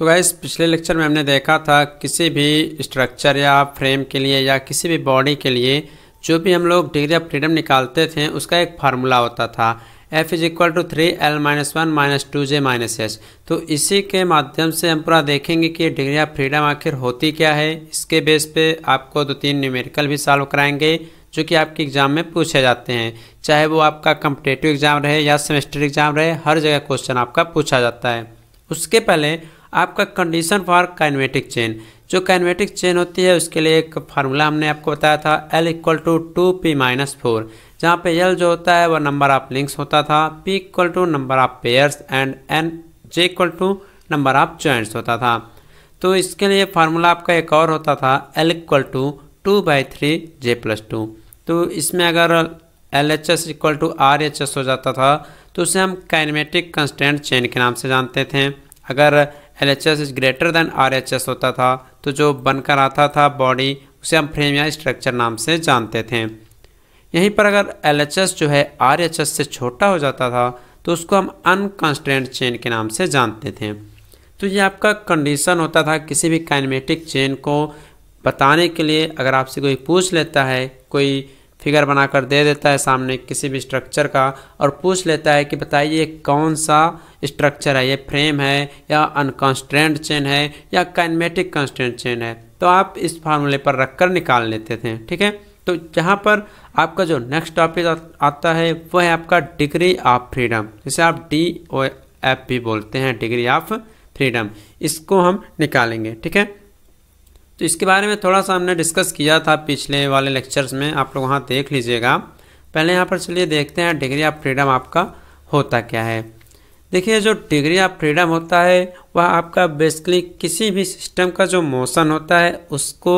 सो so guys पिछले lecture में हमने देखा था किसी भी स्ट्रक्चर या फ्रेम के लिए या किसी भी बॉडी के लिए जो भी हम लोग डिग्री ऑफ फ्रीडम निकालते थे उसका एक फार्मूला होता था F is equal to three L minus one minus two J minus H तो इसी के माध्यम से हम पूरा देखेंगे कि डिग्री ऑफ फ्रीडम आखिर होती क्या है इसके बेस पे आपको दो तीन न्यूमेरिकल भी सॉल्व कराएंगे जो कि आपके एग्ज़ाम में पूछे जाते हैं चाहे वो आपका कम्पिटेटिव एग्ज़ाम रहे या सेमेस्टर एग्ज़ाम रहे हर जगह क्वेश्चन आपका पूछा जाता है उसके पहले आपका कंडीशन फॉर कैनमेटिक चेन जो कैनमेटिक चेन होती है उसके लिए एक फार्मूला हमने आपको बताया था L equal to two P minus four जहाँ पे एल जो होता है वह नंबर ऑफ लिंक्स होता था P equal to number of pairs and N J equal to number of joints होता था तो इसके लिए फार्मूला आपका एक और होता था L equal to two by three J plus two तो इसमें अगर L H S equal to R H S हो जाता था तो उसे हम काइनेमेटिक कंस्टेंट चेन के नाम से जानते थे अगर L H S is greater than R H S होता था तो जो बनकर आता था बॉडी उसे हम फ्रेमिया स्ट्रक्चर नाम से जानते थे यहीं पर अगर एल एच एस जो है आर एच एस से छोटा हो जाता था तो उसको हम अनकंस्टेंट चेन के नाम से जानते थे तो ये आपका कंडीशन होता था किसी भी काइनेमेटिक चेन को बताने के लिए अगर आपसे कोई पूछ लेता है कोई फिगर बनाकर दे देता है सामने किसी भी स्ट्रक्चर का और पूछ लेता है कि बताइए कौन सा स्ट्रक्चर है ये फ्रेम है या अनकॉन्स्टेंट चेन है या कैनमेटिक कंस्टेंट चेन है तो आप इस फार्मूले पर रखकर निकाल लेते थे ठीक है तो यहाँ पर आपका जो नेक्स्ट टॉपिक आता है वह है आपका डिग्री ऑफ फ्रीडम जिसे आप डी ओ एफ भी बोलते हैं डिग्री ऑफ फ्रीडम इसको हम निकालेंगे ठीक है तो इसके बारे में थोड़ा सा हमने डिस्कस किया था पिछले वाले लेक्चर्स में आप लोग वहाँ देख लीजिएगा पहले यहाँ पर चलिए देखते हैं डिग्री ऑफ फ्रीडम आपका होता क्या है देखिए जो डिग्री ऑफ फ्रीडम होता है वह आपका बेसिकली किसी भी सिस्टम का जो मोशन होता है उसको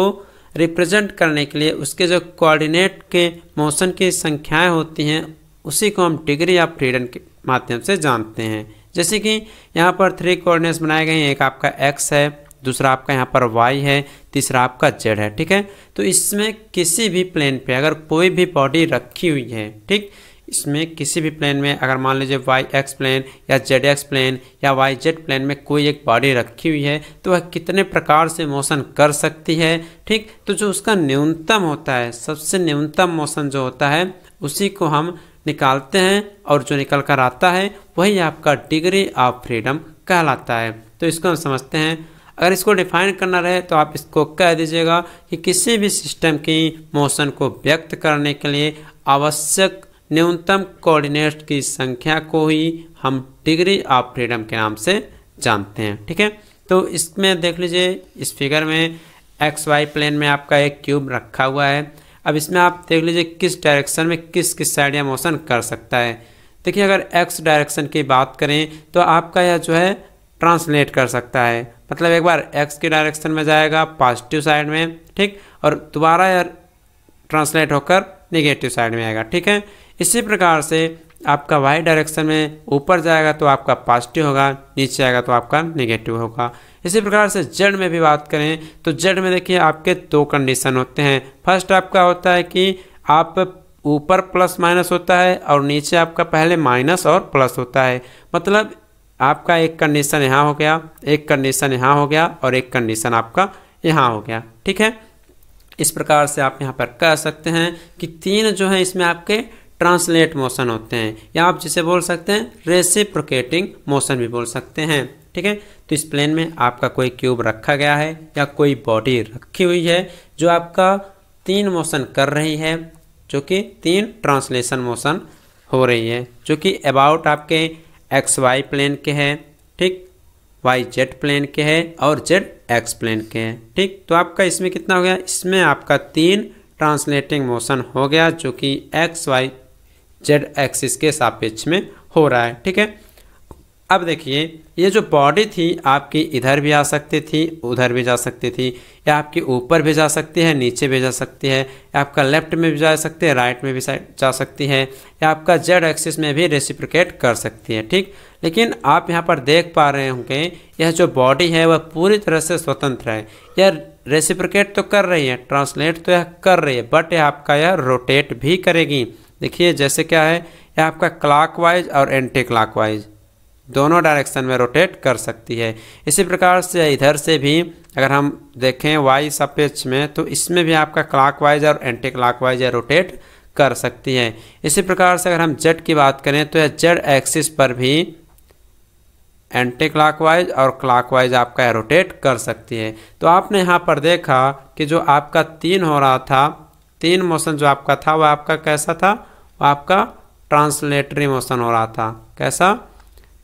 रिप्रेजेंट करने के लिए उसके जो कोऑर्डिनेट के मोशन की संख्याएं होती हैं उसी को हम डिग्री ऑफ फ्रीडम के माध्यम से जानते हैं जैसे कि यहाँ पर थ्री कोऑर्डिनेट्स बनाए गए हैं एक आपका एक्स है दूसरा आपका यहाँ पर वाई है तीसरा आपका जेड है ठीक है तो इसमें किसी भी प्लेन पे अगर कोई भी बॉडी रखी हुई है ठीक इसमें किसी भी प्लेन में अगर मान लीजिए वाई एक्स प्लेन या जेड एक्स प्लेन या वाई जेड प्लेन में कोई एक बॉडी रखी हुई है तो वह कितने प्रकार से मोशन कर सकती है ठीक तो जो उसका न्यूनतम होता है सबसे न्यूनतम मोशन जो होता है उसी को हम निकालते हैं और जो निकल कर आता है वही आपका डिग्री ऑफ फ्रीडम कहलाता है तो इसको हम समझते हैं अगर इसको डिफाइन करना रहे तो आप इसको कह दीजिएगा कि किसी भी सिस्टम की मोशन को व्यक्त करने के लिए आवश्यक न्यूनतम कोऑर्डिनेट की संख्या को ही हम डिग्री ऑफ फ्रीडम के नाम से जानते हैं ठीक है तो इसमें देख लीजिए इस फिगर में एक्स वाई प्लेन में आपका एक क्यूब रखा हुआ है अब इसमें आप देख लीजिए किस डायरेक्शन में किस किस साइड या मोशन कर सकता है देखिए अगर एक्स डायरेक्शन की बात करें तो आपका यह जो है ट्रांसलेट कर सकता है मतलब एक बार एक्स के डायरेक्शन में जाएगा पॉजिटिव साइड में ठीक और दोबारा यार ट्रांसलेट होकर निगेटिव साइड में आएगा ठीक है इसी प्रकार से आपका वाई डायरेक्शन में ऊपर जाएगा तो आपका पॉजिटिव होगा नीचे आएगा तो आपका नेगेटिव होगा इसी प्रकार से जड़ में भी बात करें तो जड़ में देखिए आपके दो कंडीशन होते हैं फर्स्ट आपका होता है कि आप ऊपर प्लस माइनस होता है और नीचे आपका पहले माइनस और प्लस होता है मतलब आपका एक कंडीशन यहाँ हो गया एक कंडीशन यहाँ हो गया और एक कंडीशन आपका यहाँ हो गया ठीक है इस प्रकार से आप यहाँ पर कह सकते हैं कि तीन जो है इसमें आपके ट्रांसलेट मोशन होते हैं या आप जिसे बोल सकते हैं रेसिप्रोकेटिंग मोशन भी बोल सकते हैं ठीक है तो इस प्लेन में आपका कोई क्यूब रखा गया है या कोई बॉडी रखी हुई है जो आपका तीन मोशन कर रही है जो कि तीन ट्रांसलेशन मोशन हो रही है जो कि अबाउट आपके एक्स वाई प्लेन के हैं ठीक वाई जेड प्लेन के हैं और जेड एक्स प्लेन के हैं ठीक तो आपका इसमें कितना हो गया इसमें आपका तीन ट्रांसलेटिंग मोशन हो गया जो कि एक्स वाई जेड एक्सिस के सापेक्ष में हो रहा है ठीक है अब देखिए ये जो बॉडी थी आपकी इधर भी आ सकती थी उधर भी जा सकती थी या आपके ऊपर भी जा सकती है नीचे भी जा सकती है या आपका लेफ्ट में भी जा सकती है राइट में भी जा सकती है या आपका जेड एक्सिस में भी रेसिप्रिकेट कर सकती है ठीक लेकिन आप यहाँ पर देख पा रहे होंगे यह जो बॉडी है वह पूरी तरह से स्वतंत्र है यह रेसिप्रिकेट तो कर रही है ट्रांसलेट तो यह कर रही है बट यह आपका यह रोटेट भी करेगी देखिए जैसे क्या है यह आपका क्लॉकवाइज और एंटी क्लॉकवाइज दोनों डायरेक्शन में रोटेट कर सकती है इसी प्रकार से इधर से भी अगर हम देखें वाई सपेच में तो इसमें भी आपका क्लॉकवाइज और एंटी क्लॉकवाइज रोटेट कर सकती है इसी प्रकार से अगर हम जेड की बात करें तो यह जेड एक्सिस पर भी एंटी क्लॉकवाइज और क्लॉकवाइज आपका रोटेट कर सकती है तो आपने यहाँ पर देखा कि जो आपका तीन हो रहा था तीन मोशन जो आपका था वह आपका कैसा था वह आपका ट्रांसलेटरी मोशन हो रहा था कैसा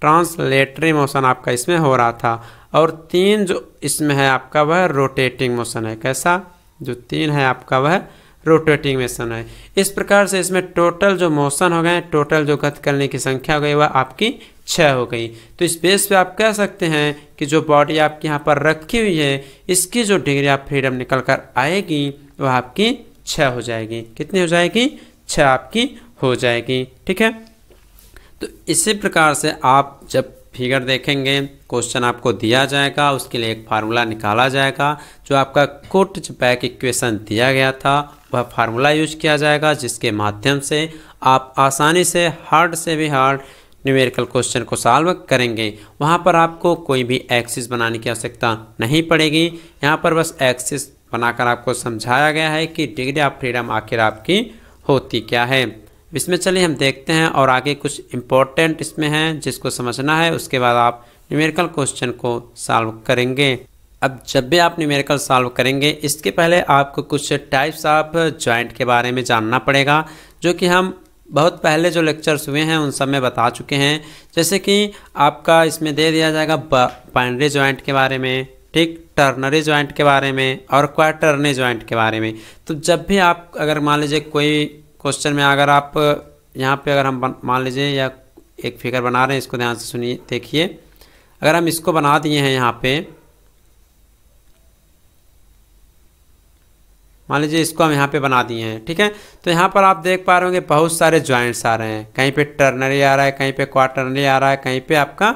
ट्रांसलेटरी मोशन आपका इसमें हो रहा था और तीन जो इसमें है आपका वह रोटेटिंग मोशन है कैसा जो तीन है आपका वह रोटेटिंग मोशन है इस प्रकार से इसमें टोटल जो मोशन हो गए टोटल जो गत करने की संख्या हो गई वह आपकी छः हो गई तो इस बेस पे आप कह सकते हैं कि जो बॉडी आपके यहाँ पर रखी हुई है इसकी जो डिग्री ऑफ फ्रीडम निकल कर आएगी वह आपकी छः हो जाएगी कितनी हो जाएगी छः आपकी हो जाएगी ठीक है तो इसी प्रकार से आप जब फिगर देखेंगे क्वेश्चन आपको दिया जाएगा उसके लिए एक फार्मूला निकाला जाएगा जो आपका कोट बैक इक्वेशन दिया गया था वह फार्मूला यूज किया जाएगा जिसके माध्यम से आप आसानी से हार्ड से भी हार्ड न्यूमेरिकल क्वेश्चन को सॉल्व करेंगे वहाँ पर आपको कोई भी एक्सिस बनाने की आवश्यकता नहीं पड़ेगी यहाँ पर बस एक्सिस बनाकर आपको समझाया गया है कि डिग्री ऑफ फ्रीडम आखिर आपकी होती क्या है इसमें चलिए हम देखते हैं और आगे कुछ इम्पोर्टेंट इसमें हैं जिसको समझना है उसके बाद आप न्यूमेरिकल क्वेश्चन को सॉल्व करेंगे अब जब भी आप न्यूमेरिकल सॉल्व करेंगे इसके पहले आपको कुछ टाइप्स ऑफ जॉइंट के बारे में जानना पड़ेगा जो कि हम बहुत पहले जो लेक्चर्स हुए हैं उन सब में बता चुके हैं जैसे कि आपका इसमें दे दिया जाएगा बाइनरी जॉइंट के बारे में ठीक टर्नरी ज्वाइंट के बारे में और क्वार्टरनी ज्वाइंट के बारे में तो जब भी आप अगर मान लीजिए कोई क्वेश्चन में अगर आप यहाँ पे अगर हम मान लीजिए या एक फिगर बना रहे हैं इसको ध्यान से सुनिए देखिए अगर हम इसको बना दिए हैं यहाँ पे मान लीजिए इसको हम यहाँ पे बना दिए हैं ठीक है तो यहाँ पर आप देख पा रहे होंगे बहुत सारे ज्वाइंट्स आ रहे हैं कहीं पे टर्नरी आ रहा है कहीं पे क्वार्टरनरी आ रहा है कहीं पे आपका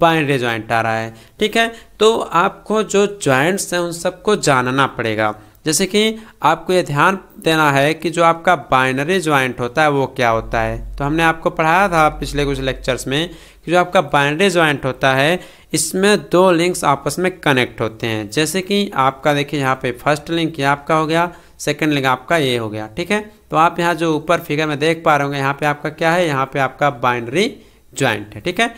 बाइंड्री ज्वाइंट आ रहा है ठीक है तो आपको जो ज्वाइंट्स हैं उन सबको जानना पड़ेगा जैसे कि आपको ये ध्यान देना है कि जो आपका बाइनरी ज्वाइंट होता है वो क्या होता है तो हमने आपको पढ़ाया था पिछले कुछ लेक्चर्स में कि जो आपका बाइनरी ज्वाइंट होता है इसमें दो लिंक्स आपस में कनेक्ट होते हैं जैसे कि आपका देखिए यहाँ पे फर्स्ट लिंक ये आपका हो गया सेकेंड लिंक आपका ये हो गया ठीक है तो आप यहाँ जो ऊपर फिगर में देख पा रहे होंगे यहाँ पर आपका क्या है यहाँ पर आपका बाइनरी ज्वाइंट है ठीक है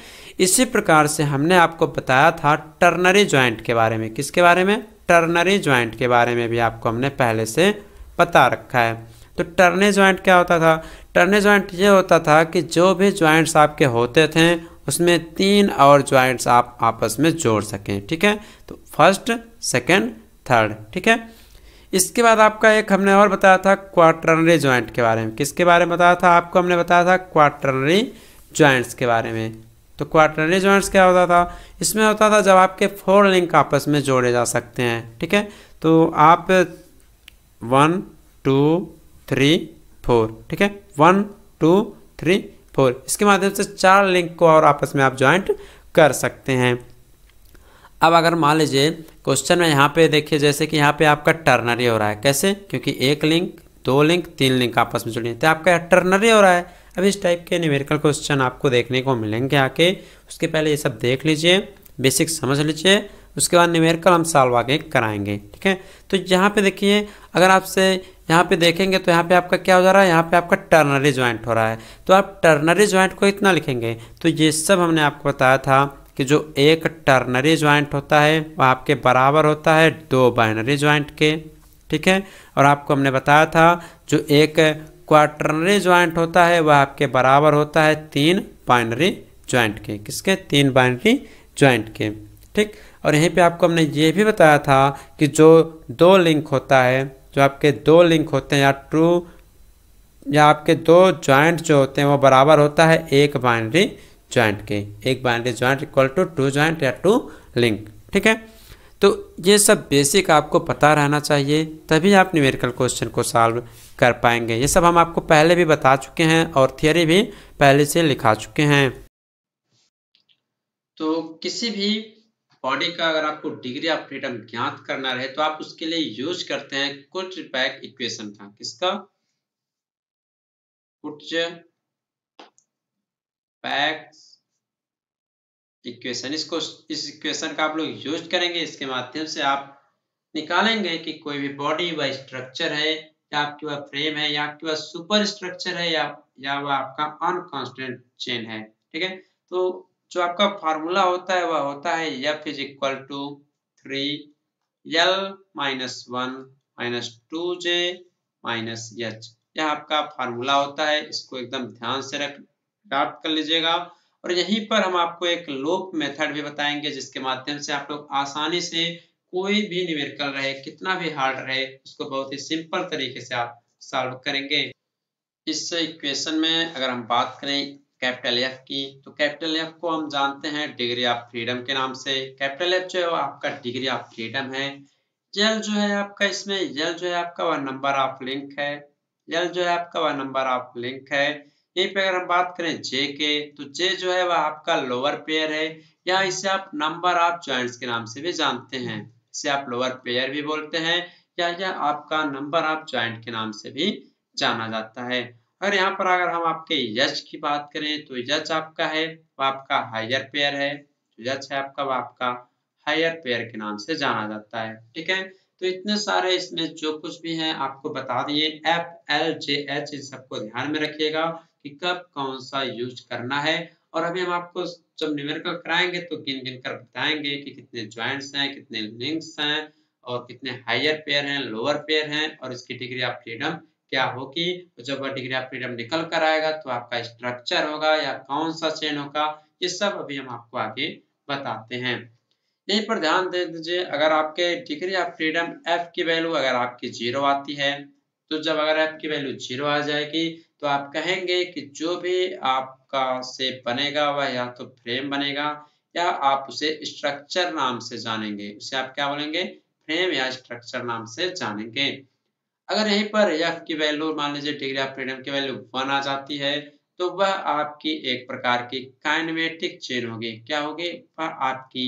इसी प्रकार से हमने आपको बताया था टर्नरी ज्वाइंट के बारे में किसके बारे में टर्नरी ज्वाइंट के बारे में भी आपको हमने पहले से पता रखा है तो टर्ने ज्वाइंट क्या होता था टर्ने ज्वाइंट ये होता था कि जो भी ज्वाइंट्स आपके होते थे उसमें तीन और ज्वाइंट्स आप आपस में जोड़ सकें ठीक है तो फर्स्ट सेकेंड थर्ड ठीक है इसके बाद आपका एक हमने और बताया था क्वार्टरनरी ज्वाइंट के बारे में किसके बारे में बताया था आपको हमने बताया था क्वार्टरनरी ज्वाइंट्स के बारे में तो क्वार्टरली ज्वाइंट्स क्या होता था इसमें होता था जब आपके फोर लिंक आपस में जोड़े जा सकते हैं ठीक है तो आप वन टू थ्री फोर ठीक है वन टू थ्री फोर इसके माध्यम से चार लिंक को और आपस में आप ज्वाइंट कर सकते हैं अब अगर मान लीजिए क्वेश्चन में यहाँ पे देखिए जैसे कि यहाँ पे आपका टर्नरी हो रहा है कैसे क्योंकि एक लिंक दो लिंक तीन लिंक आपस में जुड़ी है तो आपका टर्नरी हो रहा है अब इस टाइप के न्यूमेरिकल क्वेश्चन आपको देखने को मिलेंगे आके उसके पहले ये सब देख लीजिए बेसिक समझ लीजिए उसके बाद न्यूमेरिकल हम सॉल्व आगे कराएंगे ठीक है तो यहाँ पे देखिए अगर आपसे यहाँ पे देखेंगे तो यहाँ पे आपका क्या हो जा रहा है यहाँ पे आपका टर्नरी ज्वाइंट हो रहा है तो आप टर्नरी ज्वाइंट को इतना लिखेंगे तो ये सब हमने आपको बताया था कि जो एक टर्नरी ज्वाइंट होता है वह आपके बराबर होता है दो बाइनरी ज्वाइंट के ठीक है और आपको हमने बताया था जो एक क्वार्टरनरी ज्वाइंट होता है वह आपके बराबर होता है तीन बाइनरी ज्वाइंट के किसके तीन बाइनरी ज्वाइंट के ठीक और यहीं पे आपको हमने ये भी बताया था कि जो दो लिंक होता है जो आपके दो लिंक होते हैं या टू या आपके दो ज्वाइंट जो होते हैं वो बराबर होता है एक बाइनरी ज्वाइंट के एक binary joint equal to two joint या टू लिंक ठीक है तो ये सब बेसिक आपको पता रहना चाहिए तभी आप न्यूमेरिकल क्वेश्चन को सॉल्व कर पाएंगे ये सब हम आपको पहले भी बता चुके हैं और थियोरी भी पहले से लिखा चुके हैं तो किसी भी बॉडी का अगर आपको डिग्री ऑफ फ्रीडम ज्ञात करना रहे तो आप उसके लिए यूज करते हैं कुछ पैक इक्वेशन का किसका कुछ पैक इक्वेशन इसको इस इक्वेशन का आप लोग यूज करेंगे इसके माध्यम से आप निकालेंगे कि कोई भी बॉडी व स्ट्रक्चर है या आपके पास फ्रेम है या आपके पास सुपर स्ट्रक्चर है या या वह आपका अनकॉन्स्टेंट चेन है ठीक है तो जो आपका फॉर्मूला होता है वह होता है F is equal to three L minus one minus two J minus H यह आपका फार्मूला होता है इसको एकदम ध्यान से रख ड्राफ्ट कर लीजिएगा और यहीं पर हम आपको एक लूप मेथड भी बताएंगे जिसके माध्यम से आप लोग आसानी से कोई भी न्यूमेरिकल रहे कितना भी हार्ड रहे उसको बहुत ही सिंपल तरीके से आप सॉल्व करेंगे इस इक्वेशन में अगर हम बात करें कैपिटल एफ की तो कैपिटल एफ को हम जानते हैं डिग्री ऑफ फ्रीडम के नाम से कैपिटल एफ जो है आपका डिग्री ऑफ फ्रीडम है यल जो है आपका इसमें यल जो है आपका वह नंबर ऑफ लिंक है यल जो है आपका वह नंबर ऑफ लिंक है यहीं पे अगर हम बात करें जे के तो जे जो है वह आपका लोअर पेयर है या इसे आप नंबर ऑफ ज्वाइंट्स के नाम से भी जानते हैं इसे आप लोअर पेयर भी बोलते हैं या या आपका नंबर आप ज्वाइंट के नाम से भी जाना जाता है और यहाँ पर अगर हम आपके यज की बात करें तो यज आपका है वो आपका हायर पेयर है जो यज है आपका वो आपका हायर पेयर के नाम से जाना जाता है ठीक है तो इतने सारे इसमें जो कुछ भी है आपको बता दिए एफ एल जे एच इन सबको ध्यान में रखिएगा कि कब कौन सा यूज करना है और अभी हम आपको जब न्यूमेरिकल कराएंगे तो गिन गिन कर बताएंगे कि कितने ज्वाइंट्स हैं कितने लिंक्स हैं और कितने हायर पेयर हैं लोअर पेयर हैं और इसकी डिग्री ऑफ फ्रीडम क्या होगी तो जब वह डिग्री ऑफ फ्रीडम निकल कर आएगा तो आपका स्ट्रक्चर होगा या कौन सा चेन होगा ये सब अभी हम आपको आगे बताते हैं यहीं पर ध्यान दे दीजिए अगर आपके डिग्री ऑफ फ्रीडम एफ की वैल्यू अगर आपकी जीरो आती है तो जब अगर एफ की वैल्यू जीरो आ जाएगी तो आप कहेंगे कि जो भी आप आपका से बनेगा वह या तो फ्रेम बनेगा या आप उसे स्ट्रक्चर नाम से जानेंगे उसे आप क्या बोलेंगे फ्रेम या स्ट्रक्चर नाम से जानेंगे अगर यहीं पर एफ की वैल्यू मान लीजिए डिग्री ऑफ फ्रीडम की वैल्यू वन आ जाती है तो वह आपकी एक प्रकार की काइनमेटिक चेन होगी क्या होगी वह आपकी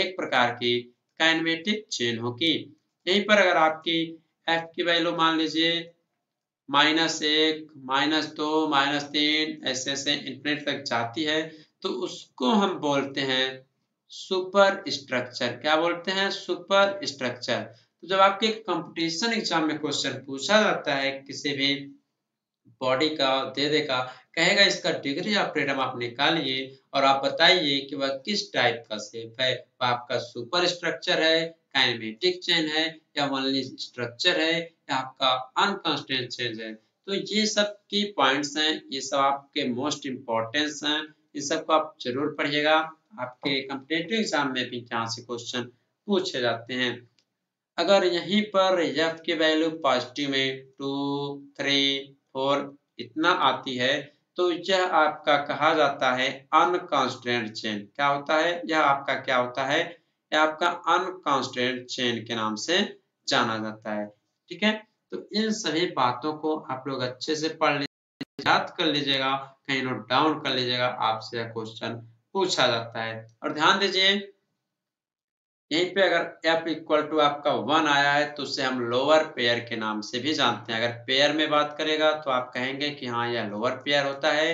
एक प्रकार की काइनमेटिक चेन होगी यहीं पर अगर आपकी एफ की वैल्यू मान लीजिए माइनस एक माइनस दो माइनस तीन ऐसे ऐसे इंटरनेट तक जाती है तो उसको हम बोलते हैं सुपर स्ट्रक्चर क्या बोलते हैं सुपर स्ट्रक्चर तो जब आपके कंपटीशन एग्जाम में क्वेश्चन पूछा जाता है किसी भी बॉडी का दे देगा कहेगा इसका डिग्री ऑफ फ्रीडम आप निकालिए और आप बताइए कि वह किस टाइप का सेफ है वह आपका सुपर स्ट्रक्चर है काइनेमेटिक चेन है या वनली स्ट्रक्चर है या आपका अनकंस्टेंट चेंज है तो ये सब की पॉइंट्स हैं ये सब आपके मोस्ट इम्पोर्टेंस हैं ये सब को आप जरूर पढ़िएगा आपके कंपिटेटिव एग्जाम में भी यहाँ से क्वेश्चन पूछे जाते हैं अगर यहीं पर एफ की वैल्यू पॉजिटिव में टू थ्री फोर इतना आती है तो यह आपका कहा जाता है अनकॉन्स्टेंट चेन क्या होता है यह आपका क्या होता है या आपका अनकॉन्स्टेंट चेन के नाम से जाना जाता है ठीक है तो इन सभी बातों को आप लोग अच्छे से पढ़ लीजिए याद कर लीजिएगा कहीं नोट डाउन कर लीजिएगा आपसे यह क्वेश्चन पूछा जाता है और ध्यान दीजिए यहीं पे अगर f इक्वल टू आपका वन आया है तो उसे हम लोअर पेयर के नाम से भी जानते हैं अगर पेयर में बात करेगा तो आप कहेंगे कि हाँ यह लोअर पेयर होता है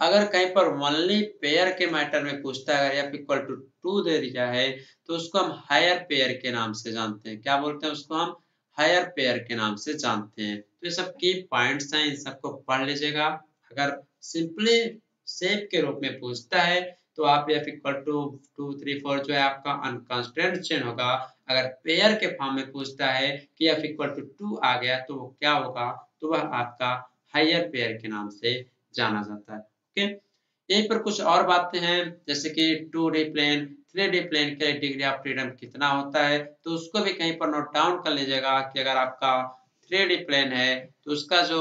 अगर कहीं पर वनली पेयर के मैटर में पूछता है या इक्वल टू टू दे दिया है तो उसको हम हायर पेयर के नाम से जानते हैं क्या बोलते हैं उसको हम हायर पेयर के नाम से जानते हैं तो ये सब की पॉइंट्स हैं इन सबको पढ़ लीजिएगा अगर सिंपली सेप के रूप में पूछता है तो आप F equal to two three four जो है आपका अनकंस्टेंट चेन होगा अगर पेयर के फॉर्म में पूछता है कि एफ इक्वल टू टू आ गया तो वो क्या होगा तो वह आपका हायर पेयर के नाम से जाना जाता है ओके यहीं पर कुछ और बातें हैं जैसे कि two D plane three D plane के लिए डिग्री ऑफ फ्रीडम कितना होता है तो उसको भी कहीं पर नोट डाउन कर लीजिएगा कि अगर आपका थ्री डी प्लेन है तो उसका जो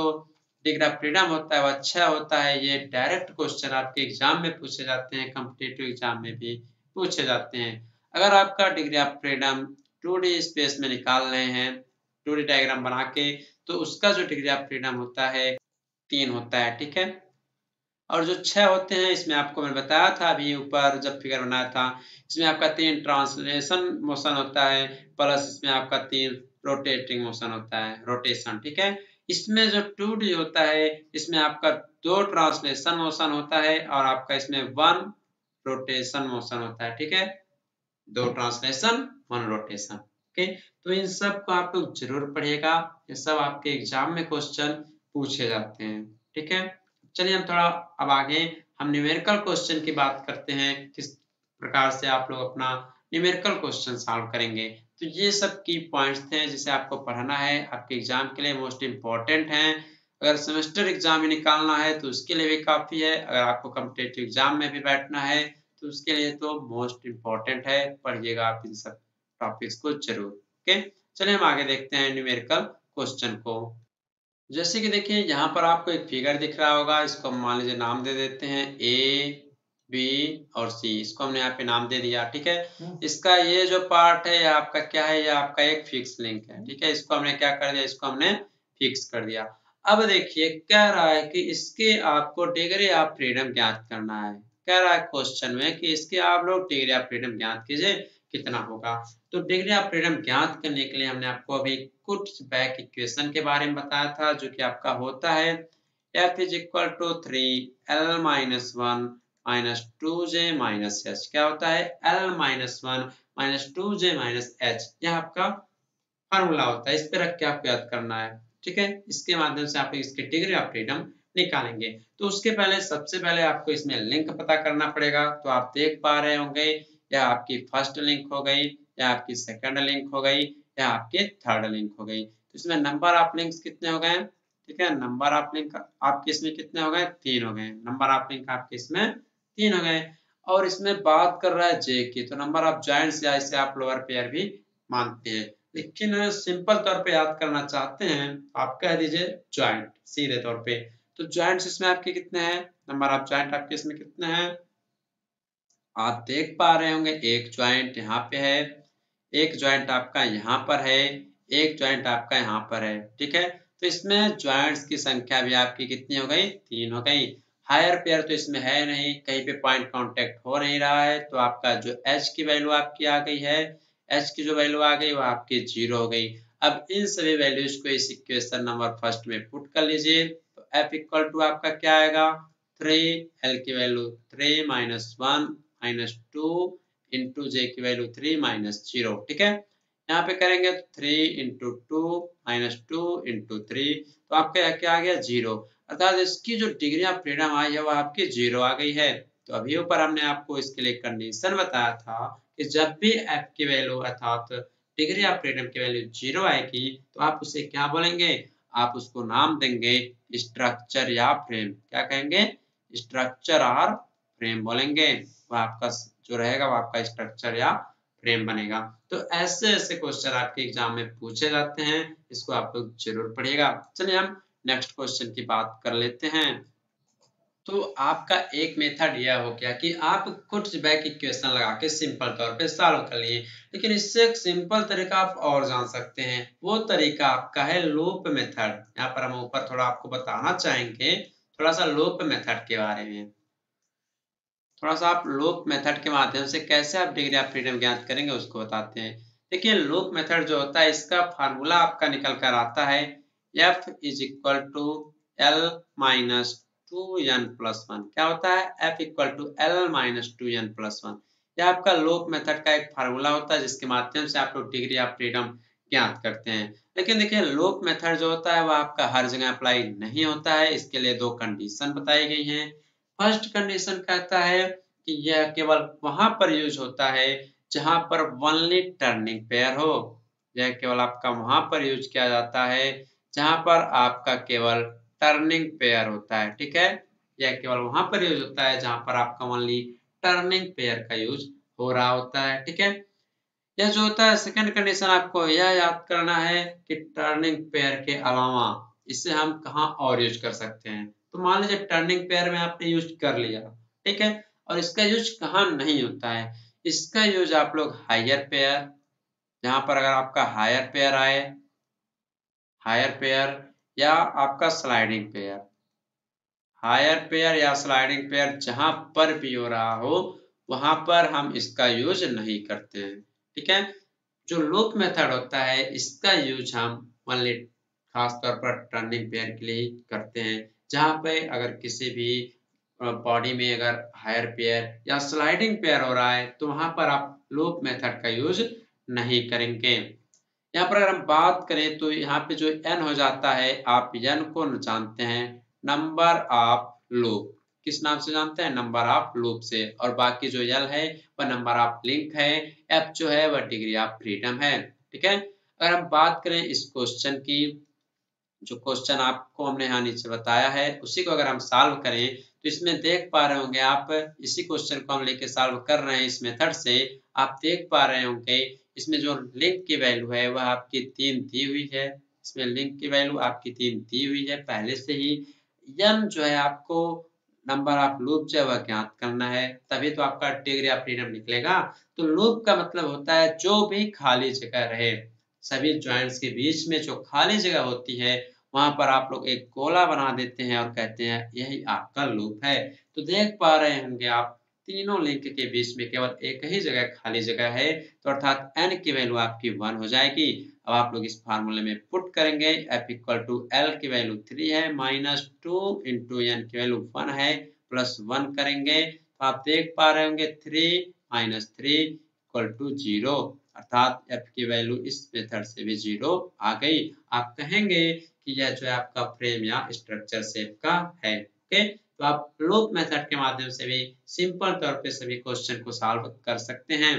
डिग्री ऑफ फ्रीडम होता है वो अच्छा होता है ये डायरेक्ट क्वेश्चन आपके एग्जाम में पूछे जाते हैं कम्पिटेटिव एग्जाम में भी पूछे जाते हैं अगर आपका degree of freedom two D space में निकाल रहे हैं टू डी डायग्राम बना के तो उसका जो डिग्री ऑफ फ्रीडम होता है तीन होता है ठीक है और जो छह होते हैं इसमें आपको मैंने बताया था अभी ऊपर जब फिगर बनाया था इसमें आपका तीन ट्रांसलेशन मोशन होता है प्लस इसमें आपका तीन रोटेटिंग मोशन होता है रोटेशन ठीक है इसमें जो टू डी होता है इसमें आपका दो ट्रांसलेशन मोशन होता है और आपका इसमें वन रोटेशन मोशन होता है ठीक है दो ट्रांसलेशन वन रोटेशन ओके तो इन सब को आप लोग जरूर पढ़िएगा ये सब आपके एग्जाम में क्वेश्चन पूछे जाते हैं ठीक है चलिए हम थोड़ा अब आगे हम न्यूमेरिकल क्वेश्चन की बात करते हैं किस प्रकार से आप लोग अपना न्यूमेरिकल क्वेश्चन सॉल्व करेंगे तो ये सब की पॉइंट्स थे जिसे आपको पढ़ना है आपके एग्जाम के लिए मोस्ट इम्पॉर्टेंट हैं अगर सेमेस्टर एग्जाम निकालना है तो उसके लिए भी काफ़ी है अगर आपको कम्पिटेटिव एग्जाम में भी बैठना है तो उसके लिए तो मोस्ट इम्पॉर्टेंट है पढ़िएगा आप इन सब टॉपिक्स को जरूर ओके चलिए हम आगे देखते हैं न्यूमेरिकल क्वेश्चन को जैसे कि देखिए यहाँ पर आपको एक फिगर दिख रहा होगा इसको हम मान लीजिए नाम दे देते हैं ए बी और सी इसको हमने यहाँ पे नाम दे दिया ठीक है हम्म। इसका ये जो पार्ट है आपका क्या है ये आपका एक फिक्स लिंक है ठीक है इसको हमने क्या कर दिया इसको हमने फिक्स कर दिया अब देखिए कह रहा है कि इसके आपको डिग्री ऑफ फ्रीडम ज्ञात करना है कह रहा है क्वेश्चन में कि इसके आप लोग डिग्री ऑफ फ्रीडम ज्ञात कीजिए कितना होगा तो डिग्री ऑफ फ्रीडम ज्ञात करने के लिए हमने आपको अभी कुछ बैक इक्वेशन के बारे में बताया था जो कि आपका होता है F is equal to three L minus one minus two J minus H क्या होता है L minus one minus two J minus H यह आपका फार्मूला होता है इस पर रख के आपको याद करना है ठीक है इसके माध्यम से आप इसकी डिग्री ऑफ फ्रीडम निकालेंगे तो उसके पहले सबसे पहले आपको इसमें लिंक पता करना पड़ेगा तो आप देख पा रहे होंगे या आपकी फर्स्ट लिंक हो गई या आपकी सेकंड लिंक हो गई या आपकी थर्ड लिंक हो गई तो इसमें नंबर ऑफ लिंक्स कितने हो गए ठीक है नंबर ऑफ लिंक आपके इसमें कितने हो गए तीन हो गए नंबर ऑफ लिंक आपके इसमें तीन हो गए और इसमें बात कर रहा है जे की तो नंबर ऑफ ज्वाइंट या इसे आप लोअर पेयर भी मानते हैं लेकिन सिंपल तौर पे याद करना चाहते हैं आप कह दीजिए ज्वाइंट सीधे तौर पे तो ज्वाइंट इसमें आपके कितने हैं नंबर ऑफ ज्वाइंट आपके इसमें कितने हैं आप देख पा रहे होंगे एक ज्वाइंट यहाँ पे है एक ज्वाइंट आपका यहाँ पर है एक ज्वाइंट आपका यहाँ पर है ठीक है तो इसमें ज्वाइंट्स की संख्या भी आपकी कितनी हो गई तीन हो गई हायर पेयर तो इसमें है नहीं कहीं पे पॉइंट कॉन्टेक्ट हो नहीं रहा है तो आपका जो एच की वैल्यू आपकी आ गई है एच की जो वैल्यू आ गई वो आपकी जीरो हो गई अब इन सभी वैल्यूज को इस इक्वेशन नंबर फर्स्ट में पुट कर लीजिए तो एफ इक्वल टू आपका क्या आएगा थ्री एल की value three minus one minus two into J की वैल्यू थ्री माइनस जीरो ठीक है यहाँ पे करेंगे तो three into two minus two into three तो आपका यहाँ क्या आ गया जीरो अर्थात इसकी जो डिग्री ऑफ फ्रीडम आई है वो आपकी जीरो आ गई है तो अभी ऊपर हमने आपको इसके लिए कंडीशन बताया था कि जब भी एफ की वैल्यू अर्थात डिग्री ऑफ फ्रीडम की वैल्यू जीरो आएगी तो आप उसे क्या बोलेंगे आप उसको नाम देंगे स्ट्रक्चर या फ्रेम क्या कहेंगे स्ट्रक्चर और फ्रेम बोलेंगे वो आपका जो रहेगा वो आपका स्ट्रक्चर या फ्रेम बनेगा तो ऐसे ऐसे क्वेश्चन आपके एग्जाम में पूछे जाते हैं इसको आप लोग जरूर पढ़िएगा चलिए हम नेक्स्ट क्वेश्चन की बात कर लेते हैं तो आपका एक मेथड यह हो गया कि आप कुछ बैक इक्वेशन लगा के सिंपल तौर पे सॉल्व कर लिए लेकिन इससे एक सिंपल तरीका आप और जान सकते हैं वो तरीका आपका है लूप मेथड यहाँ पर हम ऊपर थोड़ा आपको बताना चाहेंगे थोड़ा सा लूप मेथड के बारे में थोड़ा सा आप लोक मेथड के माध्यम से कैसे आप डिग्री ऑफ फ्रीडम ज्ञात करेंगे उसको बताते हैं देखिए लोक मेथड जो होता है इसका फार्मूला आपका निकल कर आता है F is equal to L minus two N plus one क्या होता है F equal to L minus two N plus one यह आपका लोक मेथड का एक फार्मूला होता है जिसके माध्यम से आप लोग डिग्री ऑफ फ्रीडम ज्ञात करते हैं लेकिन देखिए लोक मेथड जो होता है वह आपका हर जगह अप्लाई नहीं होता है इसके लिए दो कंडीशन बताई गई हैं फर्स्ट कंडीशन कहता है कि यह केवल वहां पर यूज होता है जहां पर वनली टर्निंग पेयर हो यह केवल आपका वहां पर यूज किया जाता है जहां पर आपका केवल टर्निंग पेयर होता है ठीक है यह केवल वहां पर यूज होता है जहां पर आपका वनली टर्निंग पेयर का यूज हो रहा होता है ठीक है यह जो होता है सेकंड कंडीशन आपको यह याद करना है कि टर्निंग पेयर के अलावा इसे हम कहा और यूज कर सकते हैं तो मान लीजिए टर्निंग पेयर में आपने यूज कर लिया ठीक है और इसका यूज कहाँ नहीं होता है इसका यूज आप लोग हायर पेयर जहां पर अगर आपका हायर पेयर आए हायर पेयर या आपका स्लाइडिंग पेयर हायर पेयर या स्लाइडिंग पेयर जहां पर भी हो रहा हो वहां पर हम इसका यूज नहीं करते हैं ठीक है जो लूप मेथड होता है इसका यूज हम मान ली खासतौर पर टर्निंग पेयर के लिए करते हैं जहाँ पे अगर किसी भी बॉडी में अगर हायर पेयर या स्लाइडिंग पेयर हो रहा है तो वहां पर आप लूप मेथड का यूज नहीं करेंगे यहाँ पर अगर हम बात करें तो यहाँ पे जो एन हो जाता है आप एन को जानते हैं नंबर ऑफ लूप किस नाम से जानते हैं नंबर ऑफ लूप से और बाकी जो एल है वह नंबर ऑफ लिंक है एफ जो है वह डिग्री ऑफ फ्रीडम है ठीक है अगर हम बात करें इस क्वेश्चन की जो क्वेश्चन आपको हमने यहाँ नीचे बताया है उसी को अगर हम सॉल्व करें तो इसमें देख पा रहे होंगे आप इसी क्वेश्चन को हम लेके सॉल्व कर रहे हैं इस मेथड से आप देख पा रहे होंगे इसमें जो लिंक की वैल्यू है वह आपकी तीन दी हुई है इसमें लिंक की वैल्यू आपकी तीन दी हुई है पहले से ही यम जो है आपको नंबर ऑफ लूप जो है वह ज्ञात करना है तभी तो आपका डिग्री ऑफ फ्रीडम निकलेगा तो लूप का मतलब होता है जो भी खाली जगह रहे सभी ज्वाइंट्स के बीच में जो खाली जगह होती है वहां पर आप लोग एक गोला बना देते हैं और कहते हैं यही आपका लूप है तो देख पा रहे होंगे आप तीनों लिंक के बीच में केवल एक ही जगह खाली जगह है तो अर्थात एन की वैल्यू आपकी वन हो जाएगी अब आप लोग इस फार्मूले में पुट करेंगे एफ इक्वल टू एल की वैल्यू थ्री है माइनस टू इंटू एन की वैल्यू वन है प्लस वन करेंगे तो आप देख पा रहे होंगे three minus three equal to zero अर्थात एफ की वैल्यू इस मेथड से भी जीरो आ गई आप कहेंगे कि यह जो है आपका फ्रेम या स्ट्रक्चर सेप का है ओके तो आप लूप मेथड के माध्यम से भी सिंपल तौर पे सभी क्वेश्चन को सॉल्व कर सकते हैं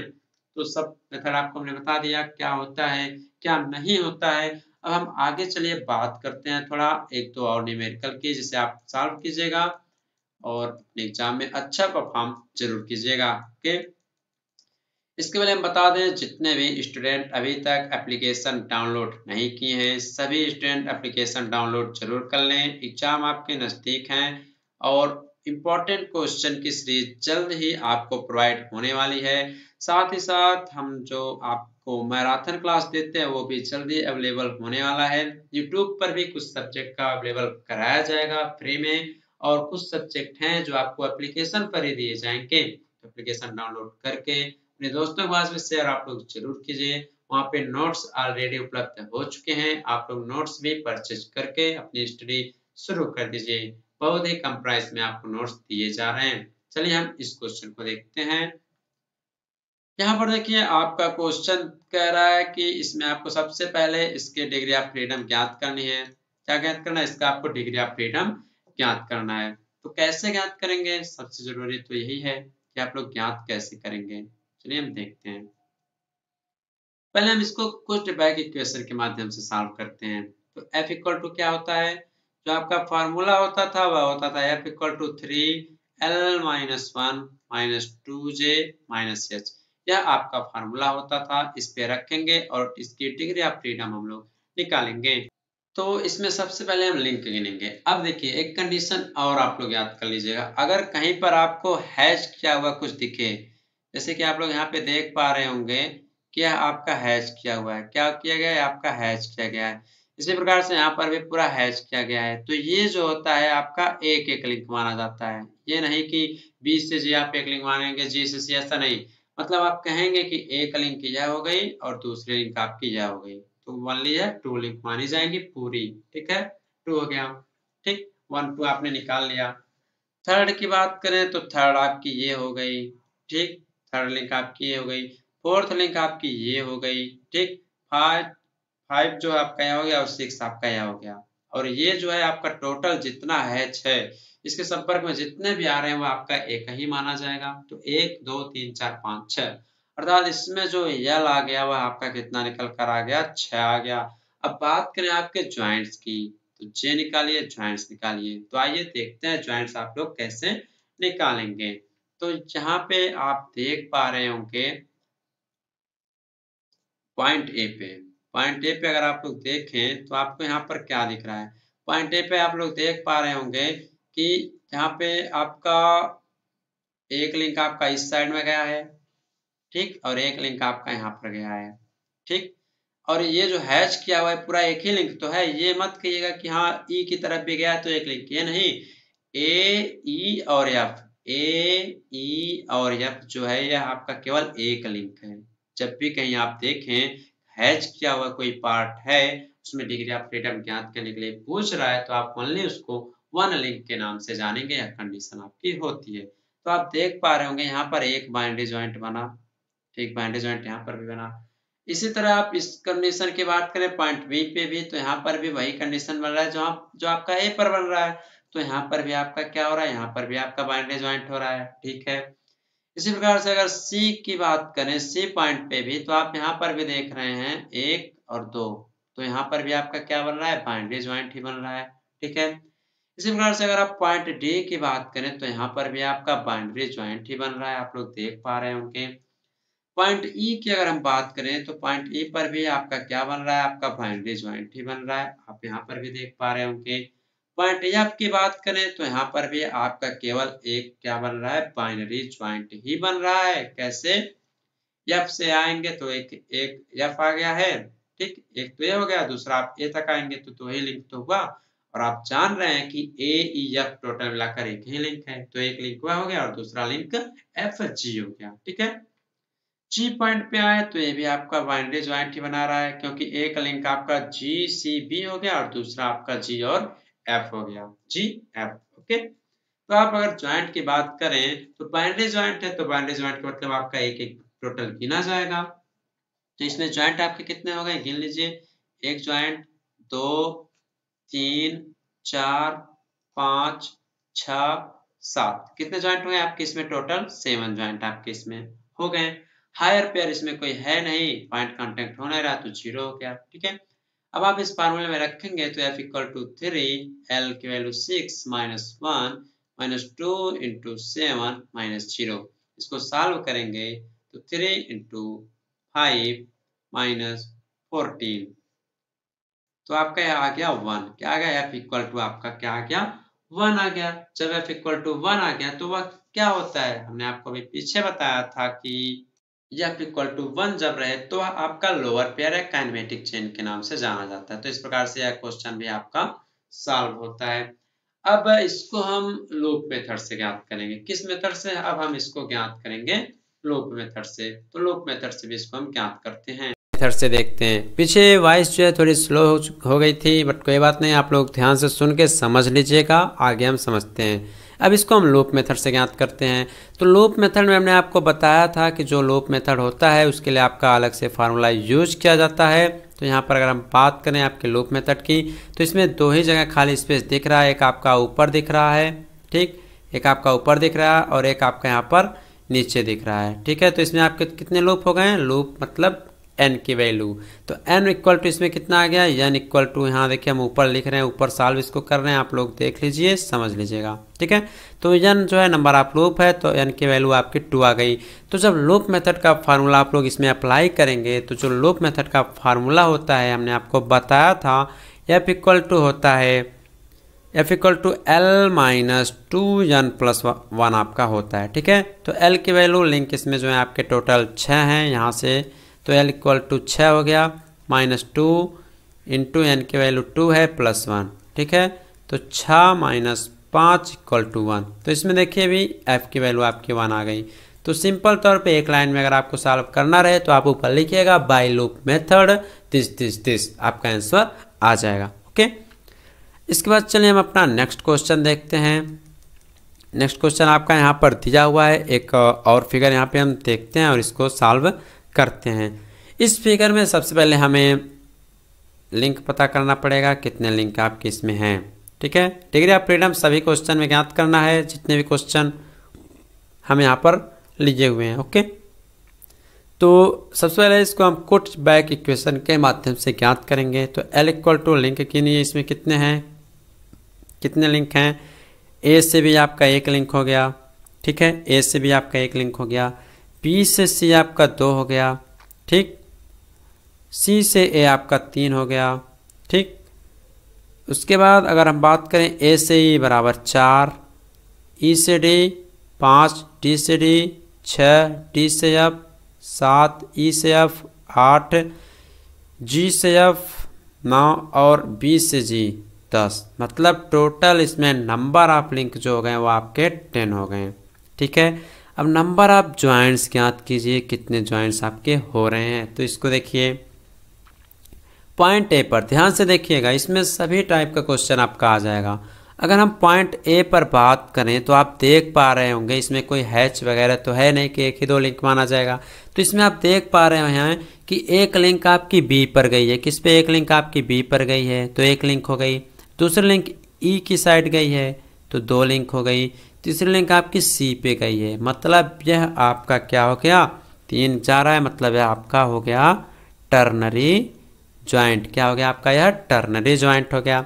तो सब मेथड आपको हमने बता दिया क्या होता है क्या नहीं होता है अब हम आगे चलिए बात करते हैं थोड़ा एक दो तो और न्यूमेरिकल की जिसे आप सॉल्व कीजिएगा और एग्जाम में अच्छा परफॉर्म जरूर कीजिएगा ओके इसके बारे हम बता दें जितने भी स्टूडेंट अभी तक एप्लीकेशन डाउनलोड नहीं किए हैं सभी स्टूडेंट एप्लीकेशन डाउनलोड जरूर कर लें एग्जाम आपके नज़दीक हैं और इम्पॉर्टेंट क्वेश्चन की सीरीज जल्द ही आपको प्रोवाइड होने वाली है साथ ही साथ हम जो आपको मैराथन क्लास देते हैं वो भी जल्दी अवेलेबल होने वाला है यूट्यूब पर भी कुछ सब्जेक्ट का अवेलेबल कराया जाएगा फ्री में और कुछ सब्जेक्ट हैं जो आपको एप्लीकेशन पर ही दिए जाएंगे एप्लीकेशन डाउनलोड करके अपने दोस्तों के पास में शेयर आप लोग जरूर कीजिए वहाँ पे नोट्स ऑलरेडी उपलब्ध हो चुके हैं आप लोग नोट्स भी परचेज करके अपनी स्टडी शुरू कर दीजिए बहुत ही कम प्राइस में आपको नोट्स दिए जा रहे हैं चलिए हम इस क्वेश्चन को देखते हैं यहाँ पर देखिए आपका क्वेश्चन कह रहा है कि इसमें आपको सबसे पहले इसके डिग्री ऑफ फ्रीडम ज्ञात करनी है क्या ज्ञात करना है इसका आपको डिग्री ऑफ फ्रीडम ज्ञात करना है तो कैसे ज्ञात करेंगे सबसे जरूरी तो यही है कि आप लोग ज्ञात कैसे करेंगे चलिए हम देखते हैं पहले हम इसको कुछ बैक इक्वेशन के माध्यम से सॉल्व करते हैं तो एफ इक्वल टू क्या होता है जो आपका फॉर्मूला होता था वह होता था F equal to three L minus one minus two J minus H यह आपका फॉर्मूला होता था इस पे रखेंगे और इसकी डिग्री ऑफ फ्रीडम हम लोग निकालेंगे तो इसमें सबसे पहले हम लिंक गिनेंगे अब देखिए एक कंडीशन और आप लोग याद कर लीजिएगा अगर कहीं पर आपको हैश किया हुआ कुछ दिखे जैसे कि आप लोग यहाँ पे देख पा रहे होंगे कि यह आपका हैश किया हुआ है क्या किया गया है आपका हैश किया गया है इसी प्रकार से यहाँ पर भी पूरा हैश किया गया है तो ये जो होता है आपका एक एक लिंक माना जाता है ये नहीं कि बी से जी आप एक लिंक मानेंगे जी से सी ऐसा नहीं मतलब आप कहेंगे कि एक लिंक की यह हो गई और दूसरी लिंक आपकी यह हो गई तो ओनली यह टू लिंक मानी जाएंगी पूरी ठीक है टू हो गया ठीक वन टू आपने निकाल लिया थर्ड की बात करें तो थर्ड आपकी ये हो गई ठीक थर्ड लिंक आपकी ये हो गई फोर्थ लिंक आपकी ये हो गई ठीक फाइव फाइव जो आपका यहाँ हो गया और सिक्स आपका यहाँ हो गया और ये जो है आपका टोटल जितना है छः इसके संपर्क में जितने भी आ रहे हैं वो आपका एक ही माना जाएगा तो एक दो तीन चार पांच छः अर्थात इसमें जो यल आ गया वह आपका कितना निकल कर आ गया छ आ गया अब बात करें आपके ज्वाइंट्स की तो जे निकालिए ज्वाइंट्स निकालिए तो आइए देखते हैं ज्वाइंट्स आप लोग कैसे निकालेंगे तो जहां पे आप देख पा रहे होंगे पॉइंट ए पे पॉइंट ए पे अगर आप लोग देखें तो आपको यहाँ पर क्या दिख रहा है पॉइंट ए पे आप लोग देख पा रहे होंगे कि यहाँ पे आपका एक लिंक आपका इस साइड में गया है ठीक और एक लिंक आपका यहाँ पर गया है ठीक और ये जो हैच किया हुआ है पूरा एक ही लिंक तो है ये मत कहिएगा कि हाँ ई e की तरफ भी गया तो एक लिंक ये नहीं ए ई e और एफ ए ई e और यप जो है यह आपका केवल एक लिंक है जब भी कहीं आप देखें हैज किया हुआ कोई पार्ट है उसमें डिग्री ऑफ फ्रीडम ज्ञात करने के लिए पूछ रहा है तो आप ओनली उसको वन लिंक के नाम से जानेंगे यह कंडीशन आपकी होती है तो आप देख पा रहे होंगे यहाँ पर एक बाइंड्री ज्वाइंट बना ठीक बाइंड्री ज्वाइंट यहाँ पर भी बना इसी तरह आप इस कंडीशन की बात करें पॉइंट बी पे भी तो यहाँ पर भी वही कंडीशन बन रहा है जो आप जो आपका ए पर बन रहा है तो यहाँ पर भी आपका क्या हो रहा है यहाँ पर भी आपका बाइंड्री ज्वाइंट हो रहा है ठीक है इसी प्रकार से अगर सी की बात करें सी पॉइंट पे भी तो आप यहाँ पर भी देख रहे हैं एक और दो तो यहाँ पर भी आपका क्या बन रहा है बाइंड्री ज्वाइंट ही बन रहा है ठीक है इसी प्रकार से अगर आप पॉइंट डी की बात करें तो यहाँ पर भी आपका बाइंड्री ज्वाइंट ही बन रहा है आप लोग देख पा रहे होंगे पॉइंट ई e की अगर हम बात करें तो पॉइंट ई e पर भी आपका क्या बन रहा है आपका बाइंड्री ज्वाइंट ही बन रहा है आप यहाँ पर भी देख पा रहे होंगे पॉइंट एफ की बात करें तो यहाँ पर भी आपका केवल एक क्या बन रहा है बाइनरी ज्वाइंट ही बन रहा है कैसे एफ से आएंगे तो एक एक एफ आ गया है ठीक एक तो ये हो गया दूसरा आप ए तक आएंगे तो दो ही लिंक तो हुआ और आप जान रहे हैं कि ए एफ टोटल मिलाकर एक ही लिंक है तो एक लिंक हुआ हो गया और दूसरा लिंक एफ जी हो गया ठीक है जी पॉइंट पे आए तो ये भी आपका बाइनरी ज्वाइंट ही बना रहा है क्योंकि एक लिंक आपका जी सी बी हो गया और दूसरा आपका जी और एफ हो गया जी एफ ओके तो आप अगर ज्वाइंट की बात करें तो बाइंड्री ज्वाइंट है तो बाइंड्री ज्वाइंट का मतलब आपका एक एक टोटल गिना जाएगा तो इसमें ज्वाइंट आपके कितने हो गए गिन लीजिए एक ज्वाइंट दो तीन चार पांच छ सात कितने ज्वाइंट हो गए आपके इसमें टोटल सेवन ज्वाइंट आपके इसमें हो गए हायर पेयर इसमें कोई है नहीं पॉइंट कॉन्टेक्ट हो नहीं रहा तो जीरो हो गया ठीक है अब आप इस फार्मूले में रखेंगे तो F equal to three L की value six minus one minus two into seven minus zero इसको सॉल्व करेंगे तो three into five minus fourteen तो आपका यह आ गया वन क्या आ गया एफ इक्वल टू आपका क्या आ गया वन आ गया जब एफ इक्वल टू वन आ गया तो वह क्या होता है हमने आपको अभी पीछे बताया था कि या फिर इक्वल टू वन जब रहे तो आपका लोअर पेयर है काइनमेटिक चेन के नाम से जाना जाता है तो इस प्रकार से यह क्वेश्चन भी आपका सॉल्व होता है अब इसको हम लूप मेथड से ज्ञात करेंगे किस मेथड से अब हम इसको ज्ञात करेंगे लूप मेथड से तो लूप मेथड से भी इसको हम ज्ञात करते हैं मेथड से देखते हैं पीछे वॉइस जो है थोड़ी स्लो हो गई थी बट कोई बात नहीं आप लोग ध्यान से सुन के समझ लीजिएगा आगे हम समझते हैं अब इसको हम लोप मेथड से ज्ञात करते हैं तो लोप मेथड में हमने आपको बताया था कि जो लोप मेथड होता है उसके लिए आपका अलग से फार्मूला यूज किया जाता है तो यहाँ पर अगर हम बात करें आपके लूप मेथड की तो इसमें दो ही जगह खाली स्पेस दिख रहा है एक आपका ऊपर दिख रहा है ठीक एक आपका ऊपर दिख रहा है और एक आपका यहाँ पर नीचे दिख रहा है ठीक है तो इसमें आपके कितने लूप हो गए हैं लूप मतलब एन की वैल्यू तो एन इक्वल टू इसमें कितना आ गया एन इक्वल टू यहाँ देखिए हम ऊपर लिख रहे हैं ऊपर साल्व इसको कर रहे हैं आप लोग देख लीजिए समझ लीजिएगा ठीक है तो एन जो है नंबर आप लूप है तो एन की वैल्यू आपकी टू आ गई तो जब लूप मेथड का फार्मूला आप लोग इसमें अप्लाई करेंगे तो जो लूप मेथड का फार्मूला होता है हमने आपको बताया था एफ इक्वल टू होता है F equal to L minus two N plus one आपका होता है ठीक है तो एल की वैल्यू लिंक इसमें जो है आपके टोटल छः हैं यहाँ से तो एल इक्वल टू छः हो गया माइनस टू इंटू एन की वैल्यू टू है प्लस वन ठीक है तो छ माइनस पाँच इक्वल टू वन तो इसमें देखिए अभी एफ़ की वैल्यू आपकी वन आ गई तो सिंपल तौर पे एक लाइन में अगर आपको सॉल्व करना रहे तो आप ऊपर लिखिएगा बाई लूप मेथड तीस तीस तीस आपका आंसर आ जाएगा ओके इसके बाद चलिए हम अपना नेक्स्ट क्वेश्चन देखते हैं नेक्स्ट क्वेश्चन आपका यहाँ पर दिया हुआ है एक और फिगर यहाँ पे हम देखते हैं और इसको सॉल्व करते हैं इस फिगर में सबसे पहले हमें लिंक पता करना पड़ेगा कितने लिंक आपके इसमें हैं ठीक है डिग्री ऑफ फ्रीडम सभी क्वेश्चन में ज्ञात करना है जितने भी क्वेश्चन हम यहाँ पर लिए हुए हैं ओके तो सबसे पहले इसको हम कुट बैक इक्वेशन के माध्यम से ज्ञात करेंगे तो एल इक्वल टू लिंक के लिए इसमें कितने हैं कितने लिंक हैं ए से भी आपका एक लिंक हो गया ठीक है ए से भी आपका एक लिंक हो गया बी से सी आपका दो हो गया ठीक सी से ए आपका तीन हो गया ठीक उसके बाद अगर हम बात करें ए से ई बराबर चार ई से डी पाँच डी से डी छः डी से एफ सात ई से एफ आठ जी से एफ नौ और बी से जी दस मतलब टोटल इसमें नंबर ऑफ लिंक जो हो गए वो आपके टेन हो गए ठीक है अब नंबर ऑफ ज्वाइंट्स ज्ञात कीजिए कितने ज्वाइंट्स आपके हो रहे हैं तो इसको देखिए पॉइंट ए पर ध्यान से देखिएगा इसमें सभी टाइप का क्वेश्चन आपका आ जाएगा अगर हम पॉइंट ए पर बात करें तो आप देख पा रहे होंगे इसमें कोई हैच वगैरह तो है नहीं कि एक ही दो लिंक माना जाएगा तो इसमें आप देख पा रहे हैं कि एक लिंक आपकी बी पर गई है किस पे एक लिंक आपकी बी पर गई है तो एक लिंक हो गई दूसरी लिंक ई e की साइड गई है तो दो लिंक हो गई तीसरे तो लिंक आपकी सी पे गई है मतलब यह आपका क्या हो गया तीन जा रहा है मतलब यह आपका हो गया टर्नरी ज्वाइंट क्या हो गया आपका यह टर्नरी ज्वाइंट हो गया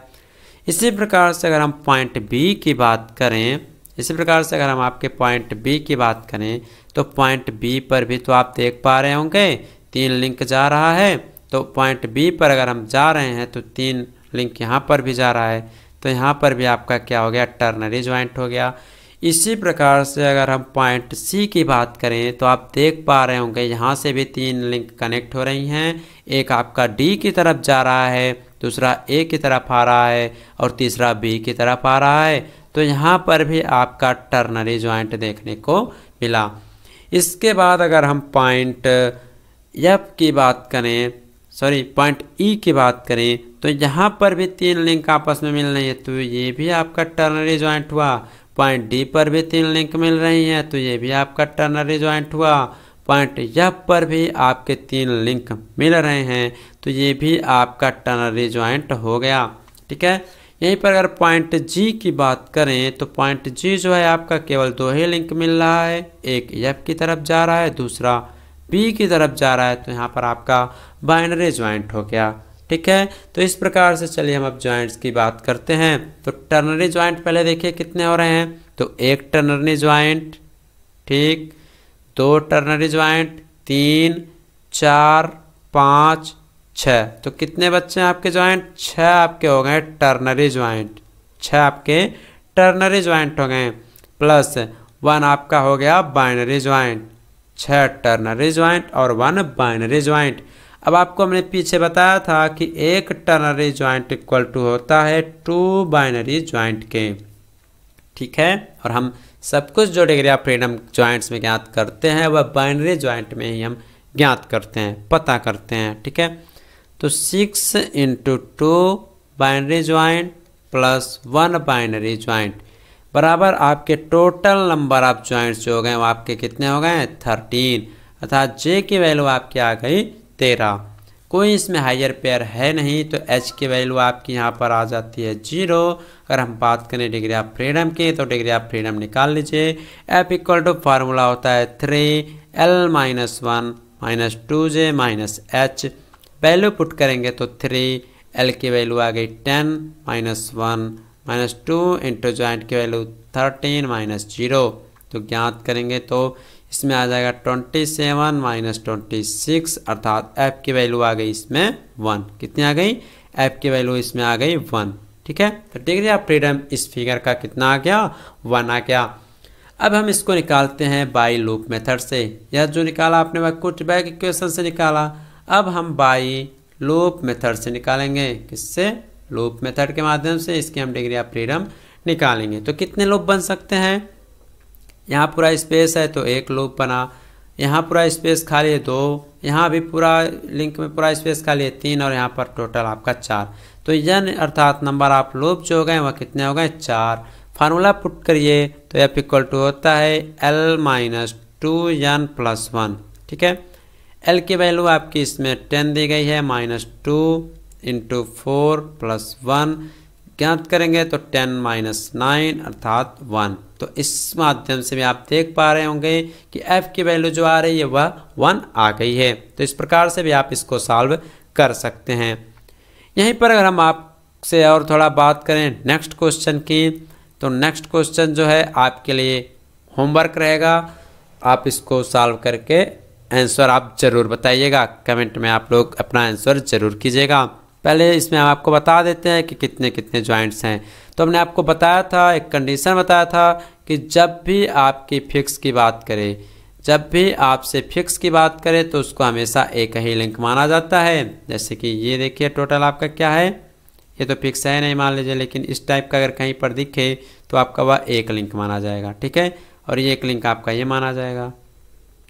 इसी प्रकार से अगर हम पॉइंट बी की बात करें इसी प्रकार से अगर हम आपके पॉइंट बी की बात करें तो पॉइंट बी पर भी तो आप देख पा रहे होंगे तीन लिंक जा रहा है तो पॉइंट बी पर अगर हम जा रहे हैं तो तीन लिंक यहाँ पर भी जा रहा है तो यहाँ पर भी आपका क्या हो गया टर्नरी ज्वाइंट हो गया इसी प्रकार से अगर हम पॉइंट सी की बात करें तो आप देख पा रहे होंगे यहाँ से भी तीन लिंक कनेक्ट हो रही हैं एक आपका डी की तरफ जा रहा है दूसरा ए की तरफ आ रहा है और तीसरा बी की तरफ आ रहा है तो यहाँ पर भी आपका टर्नरी ज्वाइंट देखने को मिला इसके बाद अगर हम पॉइंट एफ की बात करें सॉरी पॉइंट ई की बात करें तो यहाँ पर भी तीन लिंक आपस में मिल रही है तो ये भी आपका टर्नरी ज्वाइंट हुआ पॉइंट डी पर भी तीन लिंक मिल रही हैं तो ये भी आपका टर्नरी ज्वाइंट हुआ पॉइंट यफ पर भी आपके तीन लिंक मिल रहे हैं तो ये भी आपका टर्नरी ज्वाइंट हो गया ठीक है यहीं पर अगर पॉइंट जी की बात करें तो पॉइंट जी जो है आपका केवल दो ही लिंक मिल रहा है एक यफ की तरफ जा रहा है दूसरा बी की तरफ जा रहा है तो यहाँ पर आपका बाइनरी ज्वाइंट हो गया ठीक है तो इस प्रकार से चलिए हम अब ज्वाइंट्स की बात करते हैं तो टर्नरी ज्वाइंट पहले देखिए कितने हो रहे हैं तो एक टर्नरी ज्वाइंट ठीक दो टर्नरी ज्वाइंट तीन चार पाँच छः तो कितने बच्चे हैं आपके ज्वाइंट छः आपके हो गए टर्नरी ज्वाइंट छः आपके टर्नरी ज्वाइंट हो गए प्लस वन आपका हो गया बाइनरी ज्वाइंट छः टर्नरी ज्वाइंट और वन बाइनरी ज्वाइंट अब आपको हमने पीछे बताया था कि एक टर्नरी ज्वाइंट इक्वल टू होता है टू बाइनरी ज्वाइंट के ठीक है और हम सब कुछ जो डिग्री ऑफ फ्रीडम ज्वाइंट्स में ज्ञात करते हैं वह बाइनरी ज्वाइंट में ही हम ज्ञात करते हैं पता करते हैं ठीक है तो six into two binary joint plus one binary joint बराबर आपके टोटल नंबर ऑफ ज्वाइंट्स जो हो गए वो आपके कितने हो गए थर्टीन अर्थात जे की वैल्यू आपकी आ गई तेरह कोई इसमें हायर पेयर है नहीं तो एच की वैल्यू आपकी यहाँ पर आ जाती है जीरो अगर हम बात करें डिग्री ऑफ फ्रीडम की तो डिग्री ऑफ फ्रीडम निकाल लीजिए एफ इक्वल टू फार्मूला होता है three L minus one minus two J minus H value put करेंगे तो थ्री एल की वैल्यू आ गई ten minus one minus two into joint की वैल्यू थर्टीन माइनस जीरो तो ज्ञात करेंगे तो इसमें आ जाएगा twenty seven minus twenty six अर्थात ऐप की वैल्यू आ गई इसमें वन कितनी आ गई एफ की वैल्यू इसमें आ गई वन ठीक है तो देख लिया फ्रीडम इस फिगर का कितना आ गया वन आ गया अब हम इसको निकालते हैं बाई लूप मेथड से यह जो निकाला आपने वह कुछ बैक इक्वेशन से निकाला अब हम बाई लूप मेथड से निकालेंगे किससे लूप मेथड के माध्यम से इसकी हम डिग्री ऑफ फ्रीडम निकालेंगे तो कितने लूप बन सकते हैं यहाँ पूरा स्पेस है तो एक लूप बना यहाँ पूरा स्पेस खाली है दो यहाँ भी पूरा लिंक में पूरा स्पेस खाली है तीन और यहाँ पर टोटल आपका चार तो यन अर्थात नंबर आप लूप जो हो गए वह कितने हो गए चार फार्मूला पुट करिए तो एफ इक्वल टू होता है L minus two N plus one ठीक है एल की वैल्यू आपकी इसमें टेन दी गई है minus two into four plus one ज्ञात करेंगे तो टेन माइनस नाइन अर्थात वन तो इस माध्यम से भी आप देख पा रहे होंगे कि f की वैल्यू जो आ रही है वह वन आ गई है तो इस प्रकार से भी आप इसको सॉल्व कर सकते हैं यहीं पर अगर हम आपसे और थोड़ा बात करें नेक्स्ट क्वेश्चन की तो नेक्स्ट क्वेश्चन जो है आपके लिए होमवर्क रहेगा आप इसको सॉल्व करके आंसर आप ज़रूर बताइएगा कमेंट में आप लोग अपना आंसर ज़रूर कीजिएगा पहले इसमें हम आपको बता देते हैं कि कितने कितने ज्वाइंट्स हैं तो हमने आपको बताया था एक कंडीशन बताया था कि जब भी आपकी फिक्स की बात करें जब भी आपसे फिक्स की बात करें तो उसको हमेशा एक ही लिंक माना जाता है जैसे कि ये देखिए टोटल आपका क्या है ये तो फिक्स है नहीं मान लीजिए लेकिन इस टाइप का अगर कहीं पर दिखे तो आपका वह एक लिंक माना जाएगा ठीक है और ये एक लिंक आपका ये माना जाएगा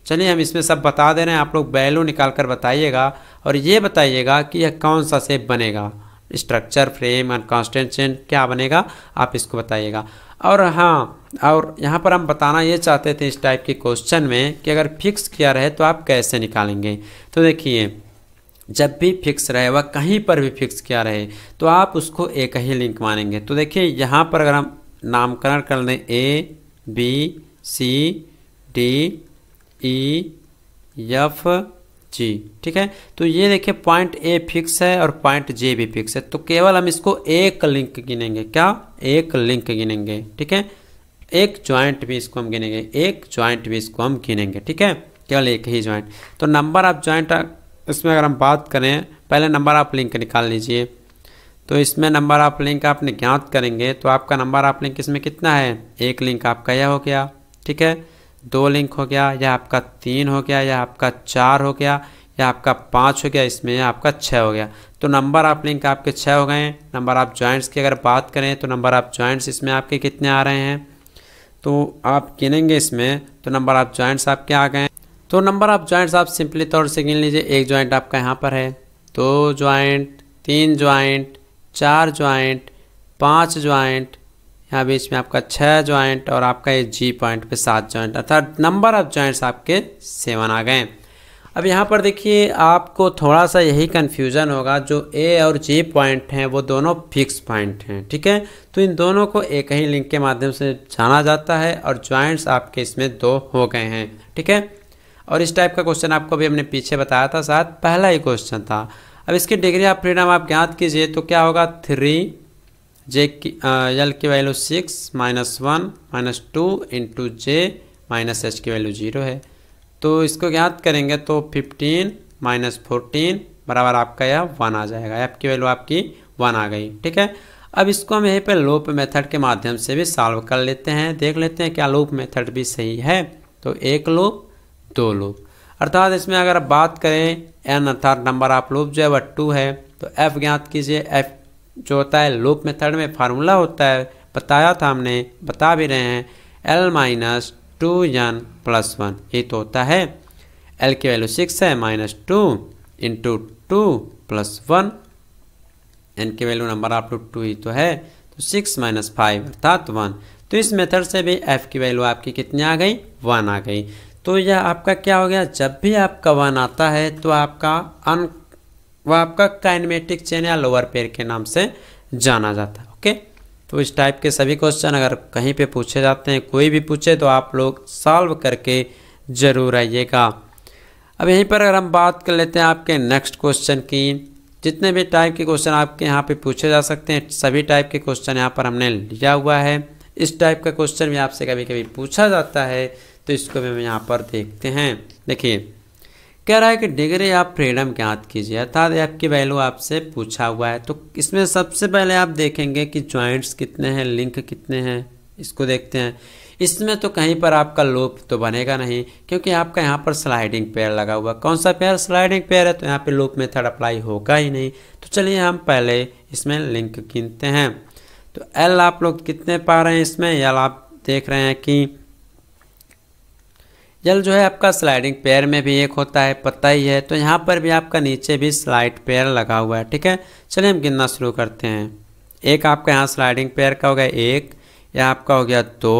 चलिए हम इसमें सब बता दे रहे हैं आप लोग वैल्यू निकाल कर बताइएगा और ये बताइएगा कि यह कौन सा सेप बनेगा स्ट्रक्चर फ्रेम एंड कॉन्स्टेंट क्या बनेगा आप इसको बताइएगा और हाँ और यहाँ पर हम बताना ये चाहते थे इस टाइप के क्वेश्चन में कि अगर फिक्स किया रहे तो आप कैसे निकालेंगे तो देखिए जब भी फिक्स रहे वह कहीं पर भी फिक्स किया रहे तो आप उसको एक ही लिंक मानेंगे तो देखिए यहाँ पर अगर हम नामकरण कर लें A B C D E F G ठीक है तो ये देखिए पॉइंट ए फिक्स है और पॉइंट जे भी फिक्स है तो केवल हम इसको एक लिंक गिनेंगे क्या एक लिंक गिनेंगे ठीक है एक ज्वाइंट भी इसको हम गिनेंगे एक ज्वाइंट भी इसको हम गिनेंगे ठीक है केवल एक ही ज्वाइंट तो नंबर ऑफ ज्वाइंट इसमें अगर हम बात करें पहले नंबर ऑफ लिंक निकाल लीजिए तो इसमें नंबर ऑफ लिंक आपने ज्ञात करेंगे तो आपका नंबर ऑफ लिंक इसमें कितना है एक लिंक आपका यह हो गया ठीक है दो लिंक हो गया या आपका तीन हो गया या आपका चार हो गया या आपका पाँच हो गया इसमें या आपका छः हो गया तो नंबर ऑफ आप लिंक आपके छः हो गए नंबर ऑफ जॉइंट्स की अगर बात करें तो नंबर ऑफ जॉइंट्स इसमें आपके कितने आ रहे हैं तो आप गिनेंगे इसमें तो नंबर ऑफ आप जॉइंट्स आपके आ गए तो नंबर ऑफ जॉइंट्स आप सिंपली तौर से गिन लीजिए एक जॉइंट आपका यहाँ पर है दो जॉइंट तीन ज्वाइंट चार ज्वाइंट पाँच ज्वाइंट यहाँ बीच में आपका छः ज्वाइंट और आपका ये जी पॉइंट पे सात ज्वाइंट अर्थात नंबर ऑफ ज्वाइंट्स आपके सेवन आ गए अब यहाँ पर देखिए आपको थोड़ा सा यही कन्फ्यूज़न होगा जो ए और जी पॉइंट हैं वो दोनों फिक्स पॉइंट हैं ठीक है तो इन दोनों को एक ही लिंक के माध्यम से जाना जाता है और ज्वाइंट्स आपके इसमें दो हो गए हैं ठीक है और इस टाइप का क्वेश्चन आपको भी हमने पीछे बताया था शायद पहला ही क्वेश्चन था अब इसकी डिग्री ऑफ फ्रीडम आप ज्ञात कीजिए तो क्या होगा थ्री जे की एल की value six minus one minus two into J minus H की वैल्यू जीरो है तो इसको ज्ञात करेंगे तो फिफ्टीन माइनस फोर्टीन बराबर आपका यह वन आ जाएगा एफ की वैल्यू आपकी वन आ गई ठीक है अब इसको हम यहीं पर लूप मेथड के माध्यम से भी सॉल्व कर लेते हैं देख लेते हैं क्या लूप मेथड भी सही है तो एक लूप दो लूप अर्थात इसमें अगर बात करें एन अर्थात नंबर ऑफ लूप जो है वह टू है तो एफ ज्ञात कीजिए एफ जो होता है लूप मेथड में फार्मूला होता है बताया था हमने बता भी रहे हैं L minus two N plus one ये तो होता है एल की वैल्यू सिक्स है minus two into two plus one N की वैल्यू नंबर आप टू टू ही तो है तो सिक्स माइनस फाइव अर्थात वन तो इस मेथड से भी एफ की वैल्यू आपकी कितनी आ गई वन आ गई तो यह आपका क्या हो गया जब भी आपका वन आता है तो आपका अन वह आपका काइनमेटिक चेन या लोअर पेयर के नाम से जाना जाता है ओके तो इस टाइप के सभी क्वेश्चन अगर कहीं पे पूछे जाते हैं कोई भी पूछे तो आप लोग सॉल्व करके ज़रूर आइएगा अब यहीं पर अगर हम बात कर लेते हैं आपके नेक्स्ट क्वेश्चन की जितने भी टाइप के क्वेश्चन आपके यहाँ पे पूछे जा सकते हैं सभी टाइप के क्वेश्चन यहाँ पर हमने लिया हुआ है इस टाइप का क्वेश्चन भी आपसे कभी कभी पूछा जाता है तो इसको भी हम यहाँ पर देखते हैं देखिए कह रहा है कि डिग्री आप फ्रीडम के हाथ कीजिए अर्थात आपकी वैल्यू आपसे पूछा हुआ है तो इसमें सबसे पहले आप देखेंगे कि ज्वाइंट्स कितने हैं लिंक कितने हैं इसको देखते हैं इसमें तो कहीं पर आपका लोप तो बनेगा नहीं क्योंकि आपका यहाँ पर स्लाइडिंग पेयर लगा हुआ कौन सा पेयर स्लाइडिंग पेयर है तो यहाँ पे लूप मेथड अप्लाई होगा ही नहीं तो चलिए हम पहले इसमें लिंक गिनते हैं तो एल आप लोग कितने पा रहे हैं इसमें एल आप देख रहे हैं कि जल जो है आपका स्लाइडिंग पेयर में भी एक होता है पता ही है तो यहाँ पर भी आपका नीचे भी स्लाइड पेयर लगा हुआ है ठीक है चलिए हम गिनना शुरू करते हैं एक आपका यहाँ स्लाइडिंग पेयर का हो गया एक या आपका हो गया दो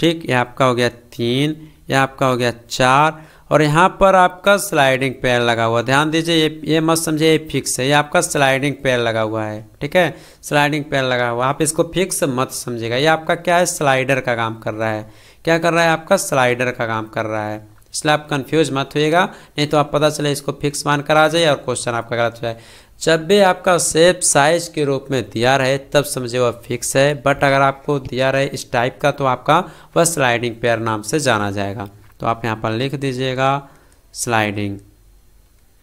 ठीक या आपका हो गया तीन या आपका हो गया चार और यहाँ पर आपका स्लाइडिंग पेयर लगा हुआ ध्यान दीजिए ये ये मत समझिए ये फिक्स है ये आपका स्लाइडिंग पेयर लगा हुआ है ठीक है स्लाइडिंग पेयर लगा हुआ आप इसको फिक्स मत समझिएगा ये आपका क्या है स्लाइडर का काम कर रहा है क्या कर रहा है आपका स्लाइडर का काम कर रहा है इसलिए आप कन्फ्यूज मत होइएगा नहीं तो आप पता चले इसको फिक्स मान कर आ जाए और क्वेश्चन आपका गलत हो जाए जब भी आपका सेप साइज के रूप में दिया रहे तब समझे वह फिक्स है बट अगर आपको दिया रहे इस टाइप का तो आपका वह स्लाइडिंग पेयर नाम से जाना जाएगा तो आप यहाँ पर लिख दीजिएगा स्लाइडिंग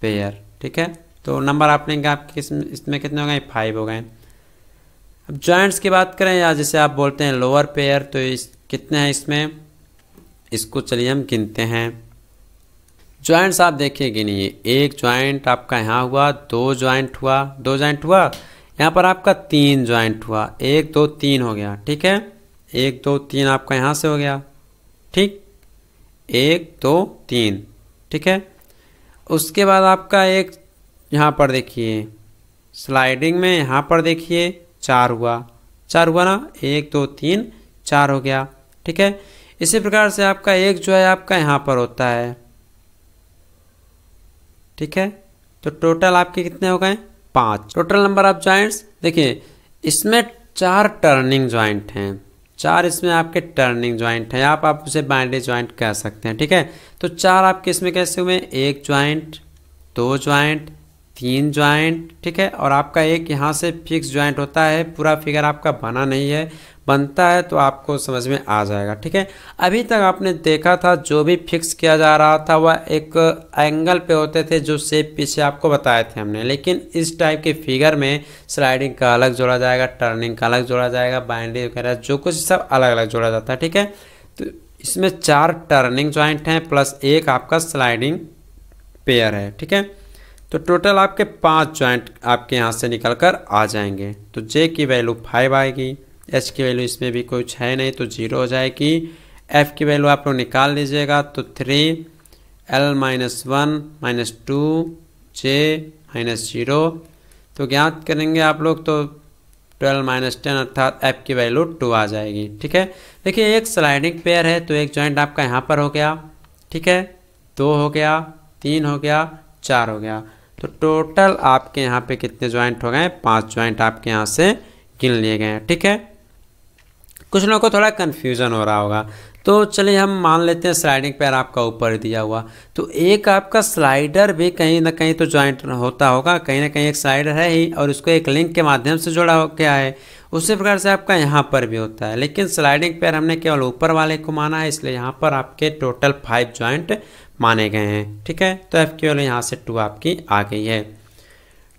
पेयर ठीक है तो नंबर आप लेंगे किस इसमें कितने हो गए फाइव हो गए अब जॉइंट्स की बात करें या जैसे आप बोलते हैं लोअर पेयर तो इस कितने हैं इसमें इसको चलिए हम गिनते हैं ज्वाइंट्स आप देखिए गिनिए एक ज्वाइंट आपका यहाँ हुआ दो ज्वाइंट हुआ दो ज्वाइंट हुआ यहाँ पर आपका तीन ज्वाइंट हुआ एक दो तीन हो गया ठीक है एक दो तीन आपका यहाँ से हो गया ठीक एक दो तीन ठीक है उसके बाद आपका एक यहाँ पर देखिए स्लाइडिंग में यहाँ पर देखिए चार हुआ चार हुआ ना एक दो तीन चार हो गया ठीक है इसी प्रकार से आपका एक जो है आपका यहाँ पर होता है ठीक है तो टोटल आपके कितने हो गए पाँच टोटल नंबर ऑफ ज्वाइंट्स देखिए इसमें चार टर्निंग ज्वाइंट हैं चार इसमें आपके टर्निंग ज्वाइंट हैं आप आप उसे बाइंडरी ज्वाइंट कह सकते हैं ठीक है तो चार आपके इसमें कैसे हुए एक ज्वाइंट दो ज्वाइंट तीन ज्वाइंट ठीक है और आपका एक यहाँ से फिक्स ज्वाइंट होता है पूरा फिगर आपका बना नहीं है बनता है तो आपको समझ में आ जाएगा ठीक है अभी तक आपने देखा था जो भी फिक्स किया जा रहा था वह एक एंगल पे होते थे जो सेप पीछे आपको बताए थे हमने लेकिन इस टाइप के फिगर में स्लाइडिंग का अलग जोड़ा जाएगा टर्निंग का अलग जोड़ा जाएगा बाइंड्री वगैरह जो कुछ सब अलग अलग जोड़ा जाता है ठीक है तो इसमें चार टर्निंग ज्वाइंट हैं प्लस एक आपका स्लाइडिंग पेयर है ठीक है तो टोटल आपके पांच ज्वाइंट आपके यहाँ से निकल कर आ जाएंगे तो जे की वैल्यू फाइव आएगी एच की वैल्यू इसमें भी कुछ है नहीं तो जीरो हो जाएगी एफ की वैल्यू आप लोग निकाल लीजिएगा तो three L minus one minus two J minus zero तो ज्ञात करेंगे आप लोग तो ट्वेल्व माइनस टेन अर्थात एफ की वैल्यू टू आ जाएगी ठीक है देखिए एक स्लाइडिंग पेयर है तो एक जॉइंट आपका यहाँ पर हो गया ठीक है दो हो गया तीन हो गया चार हो गया तो टोटल आपके यहाँ पे कितने ज्वाइंट हो गए पांच ज्वाइंट आपके यहाँ से गिन लिए गए हैं ठीक है कुछ लोगों को थोड़ा कन्फ्यूज़न हो रहा होगा तो चलिए हम मान लेते हैं स्लाइडिंग पैर आपका ऊपर दिया हुआ तो एक आपका स्लाइडर भी कहीं ना कहीं तो ज्वाइंट होता होगा कहीं ना कहीं एक स्लाइडर है ही और उसको एक लिंक के माध्यम से जोड़ा हो गया है उसी प्रकार से आपका यहाँ पर भी होता है लेकिन स्लाइडिंग पैर हमने केवल ऊपर वाले को माना है इसलिए यहाँ पर आपके टोटल फाइव ज्वाइंट माने गए हैं ठीक है तो एफ केवल यहाँ से टू आपकी आ गई है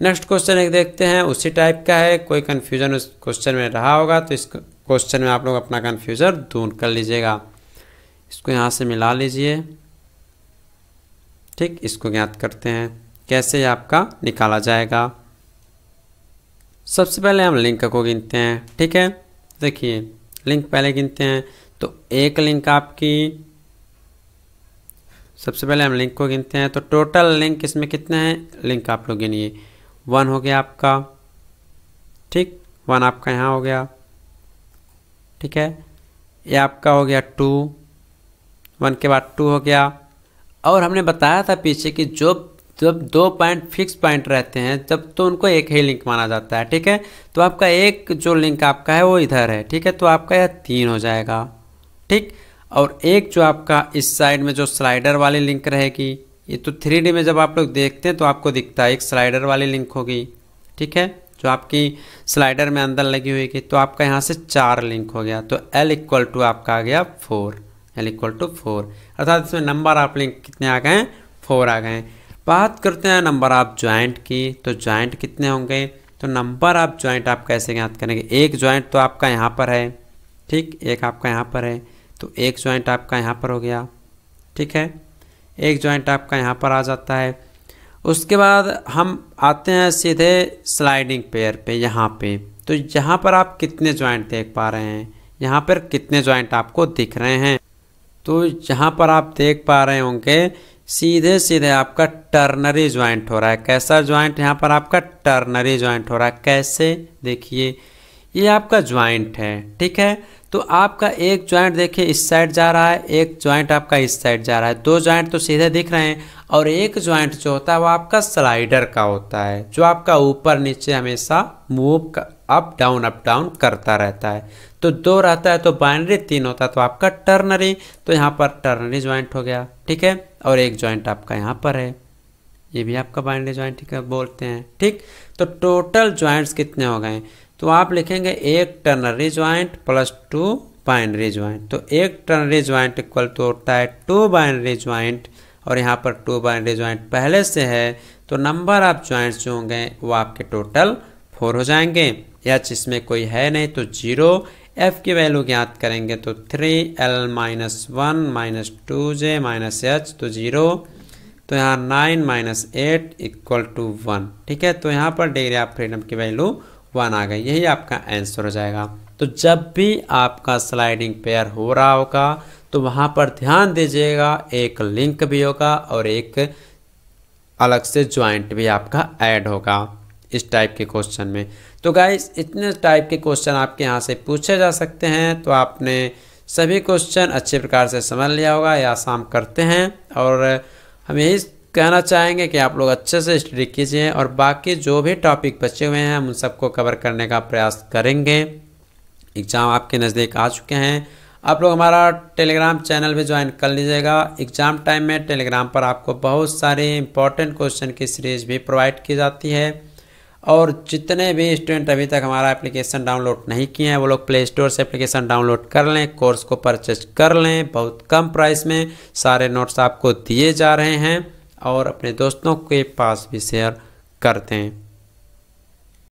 नेक्स्ट क्वेश्चन एक देखते हैं उसी टाइप का है कोई कन्फ्यूजन उस क्वेश्चन में रहा होगा तो इसको क्वेश्चन में आप लोग अपना कन्फ्यूज़र दूर कर लीजिएगा इसको यहाँ से मिला लीजिए ठीक इसको ज्ञात करते हैं कैसे आपका निकाला जाएगा सबसे पहले हम लिंक को गिनते हैं ठीक है देखिए लिंक पहले गिनते हैं तो एक लिंक आपकी सबसे पहले हम लिंक को गिनते हैं तो टोटल लिंक इसमें कितने हैं लिंक आप लोग गिनिए वन हो गया आपका ठीक वन आपका यहाँ हो गया ठीक है ये आपका हो गया टू वन के बाद टू हो गया और हमने बताया था पीछे कि जो जब दो पॉइंट फिक्स पॉइंट रहते हैं जब तो उनको एक ही लिंक माना जाता है ठीक है तो आपका एक जो लिंक आपका है वो इधर है ठीक है तो आपका यह तीन हो जाएगा ठीक और एक जो आपका इस साइड में जो स्लाइडर वाली लिंक रहेगी ये तो थ्री में जब आप लोग देखते हैं तो आपको दिखता है एक स्लाइडर वाली लिंक होगी ठीक है जो आपकी स्लाइडर में अंदर लगी हुई थी तो आपका यहाँ से चार लिंक हो गया तो एल इक्वल टू आपका आ गया four L equal to four अर्थात इसमें नंबर आप लिंक कितने आ गए हैं फोर आ गए बात करते हैं नंबर आप ज्वाइंट की तो ज्वाइंट कितने होंगे तो नंबर आप ज्वाइंट आप कैसे ज्ञात करेंगे एक ज्वाइंट तो आपका यहाँ पर है ठीक एक आपका यहाँ पर है तो एक ज्वाइंट आपका यहाँ पर हो गया ठीक है एक ज्वाइंट आपका यहाँ पर आ जाता है उसके बाद हम आते हैं सीधे स्लाइडिंग पेयर पे यहाँ पे तो यहाँ पर आप कितने जॉइंट देख पा रहे हैं यहाँ पर कितने ज्वाइंट आपको दिख रहे हैं तो यहाँ पर आप देख पा रहे होंगे सीधे सीधे आपका टर्नरी ज्वाइंट हो रहा है कैसा ज्वाइंट यहाँ पर आपका टर्नरी ज्वाइंट हो रहा है कैसे देखिए ये आपका ज्वाइंट है ठीक है तो आपका एक ज्वाइंट देखिए इस साइड जा रहा है एक ज्वाइंट आपका इस साइड जा रहा है दो ज्वाइंट तो सीधे दिख रहे हैं और एक ज्वाइंट जो होता है वो आपका स्लाइडर का होता है जो आपका ऊपर नीचे हमेशा move up down up down करता रहता है तो दो रहता है तो बाइनरी तीन होता है तो आपका टर्नरी तो यहाँ पर टर्नरी ज्वाइंट हो गया ठीक है और एक ज्वाइंट आपका यहाँ पर है ये भी आपका बाइनरी ज्वाइंट बोलते हैं ठीक तो टोटल ज्वाइंट्स कितने हो गए तो आप लिखेंगे एक ternary joint plus two binary joint तो एक टर्नरी ज्वाइंट इक्वल टू तो होता है टू बाइनरी ज्वाइंट और यहाँ पर टू बाइनरी ज्वाइंट पहले से है तो नंबर ऑफ ज्वाइंट्स जो होंगे वो आपके टोटल फोर हो जाएंगे एच इसमें कोई है नहीं तो जीरो एफ की वैल्यू ज्ञात करेंगे तो three L minus one minus two J minus H तो जीरो तो यहाँ nine minus eight equal to one ठीक है तो यहाँ पर डिग्री ऑफ फ्रीडम की वैल्यू वन आ गई यही आपका आंसर हो जाएगा तो जब भी आपका स्लाइडिंग पेयर हो रहा होगा तो वहाँ पर ध्यान दीजिएगा एक लिंक भी होगा और एक अलग से ज्वाइंट भी आपका ऐड होगा इस टाइप के क्वेश्चन में तो गाइस इतने टाइप के क्वेश्चन आपके यहाँ से पूछे जा सकते हैं तो आपने सभी क्वेश्चन अच्छे प्रकार से समझ लिया होगा या शाम करते हैं और हम यही कहना चाहेंगे कि आप लोग अच्छे से स्टडी कीजिए और बाकी जो भी टॉपिक बचे हुए हैं हम उन सबको कवर करने का प्रयास करेंगे एग्ज़ाम आपके नज़दीक आ चुके हैं आप लोग हमारा टेलीग्राम चैनल भी ज्वाइन कर लीजिएगा एग्ज़ाम टाइम में टेलीग्राम पर आपको बहुत सारे इंपॉर्टेंट क्वेश्चन की सीरीज़ भी प्रोवाइड की जाती है और जितने भी स्टूडेंट अभी तक हमारा एप्लीकेशन डाउनलोड नहीं किए हैं वो लोग प्ले स्टोर से एप्लीकेशन डाउनलोड कर लें कोर्स को परचेज कर लें बहुत कम प्राइस में सारे नोट्स आपको दिए जा रहे हैं और अपने दोस्तों के पास भी शेयर करते हैं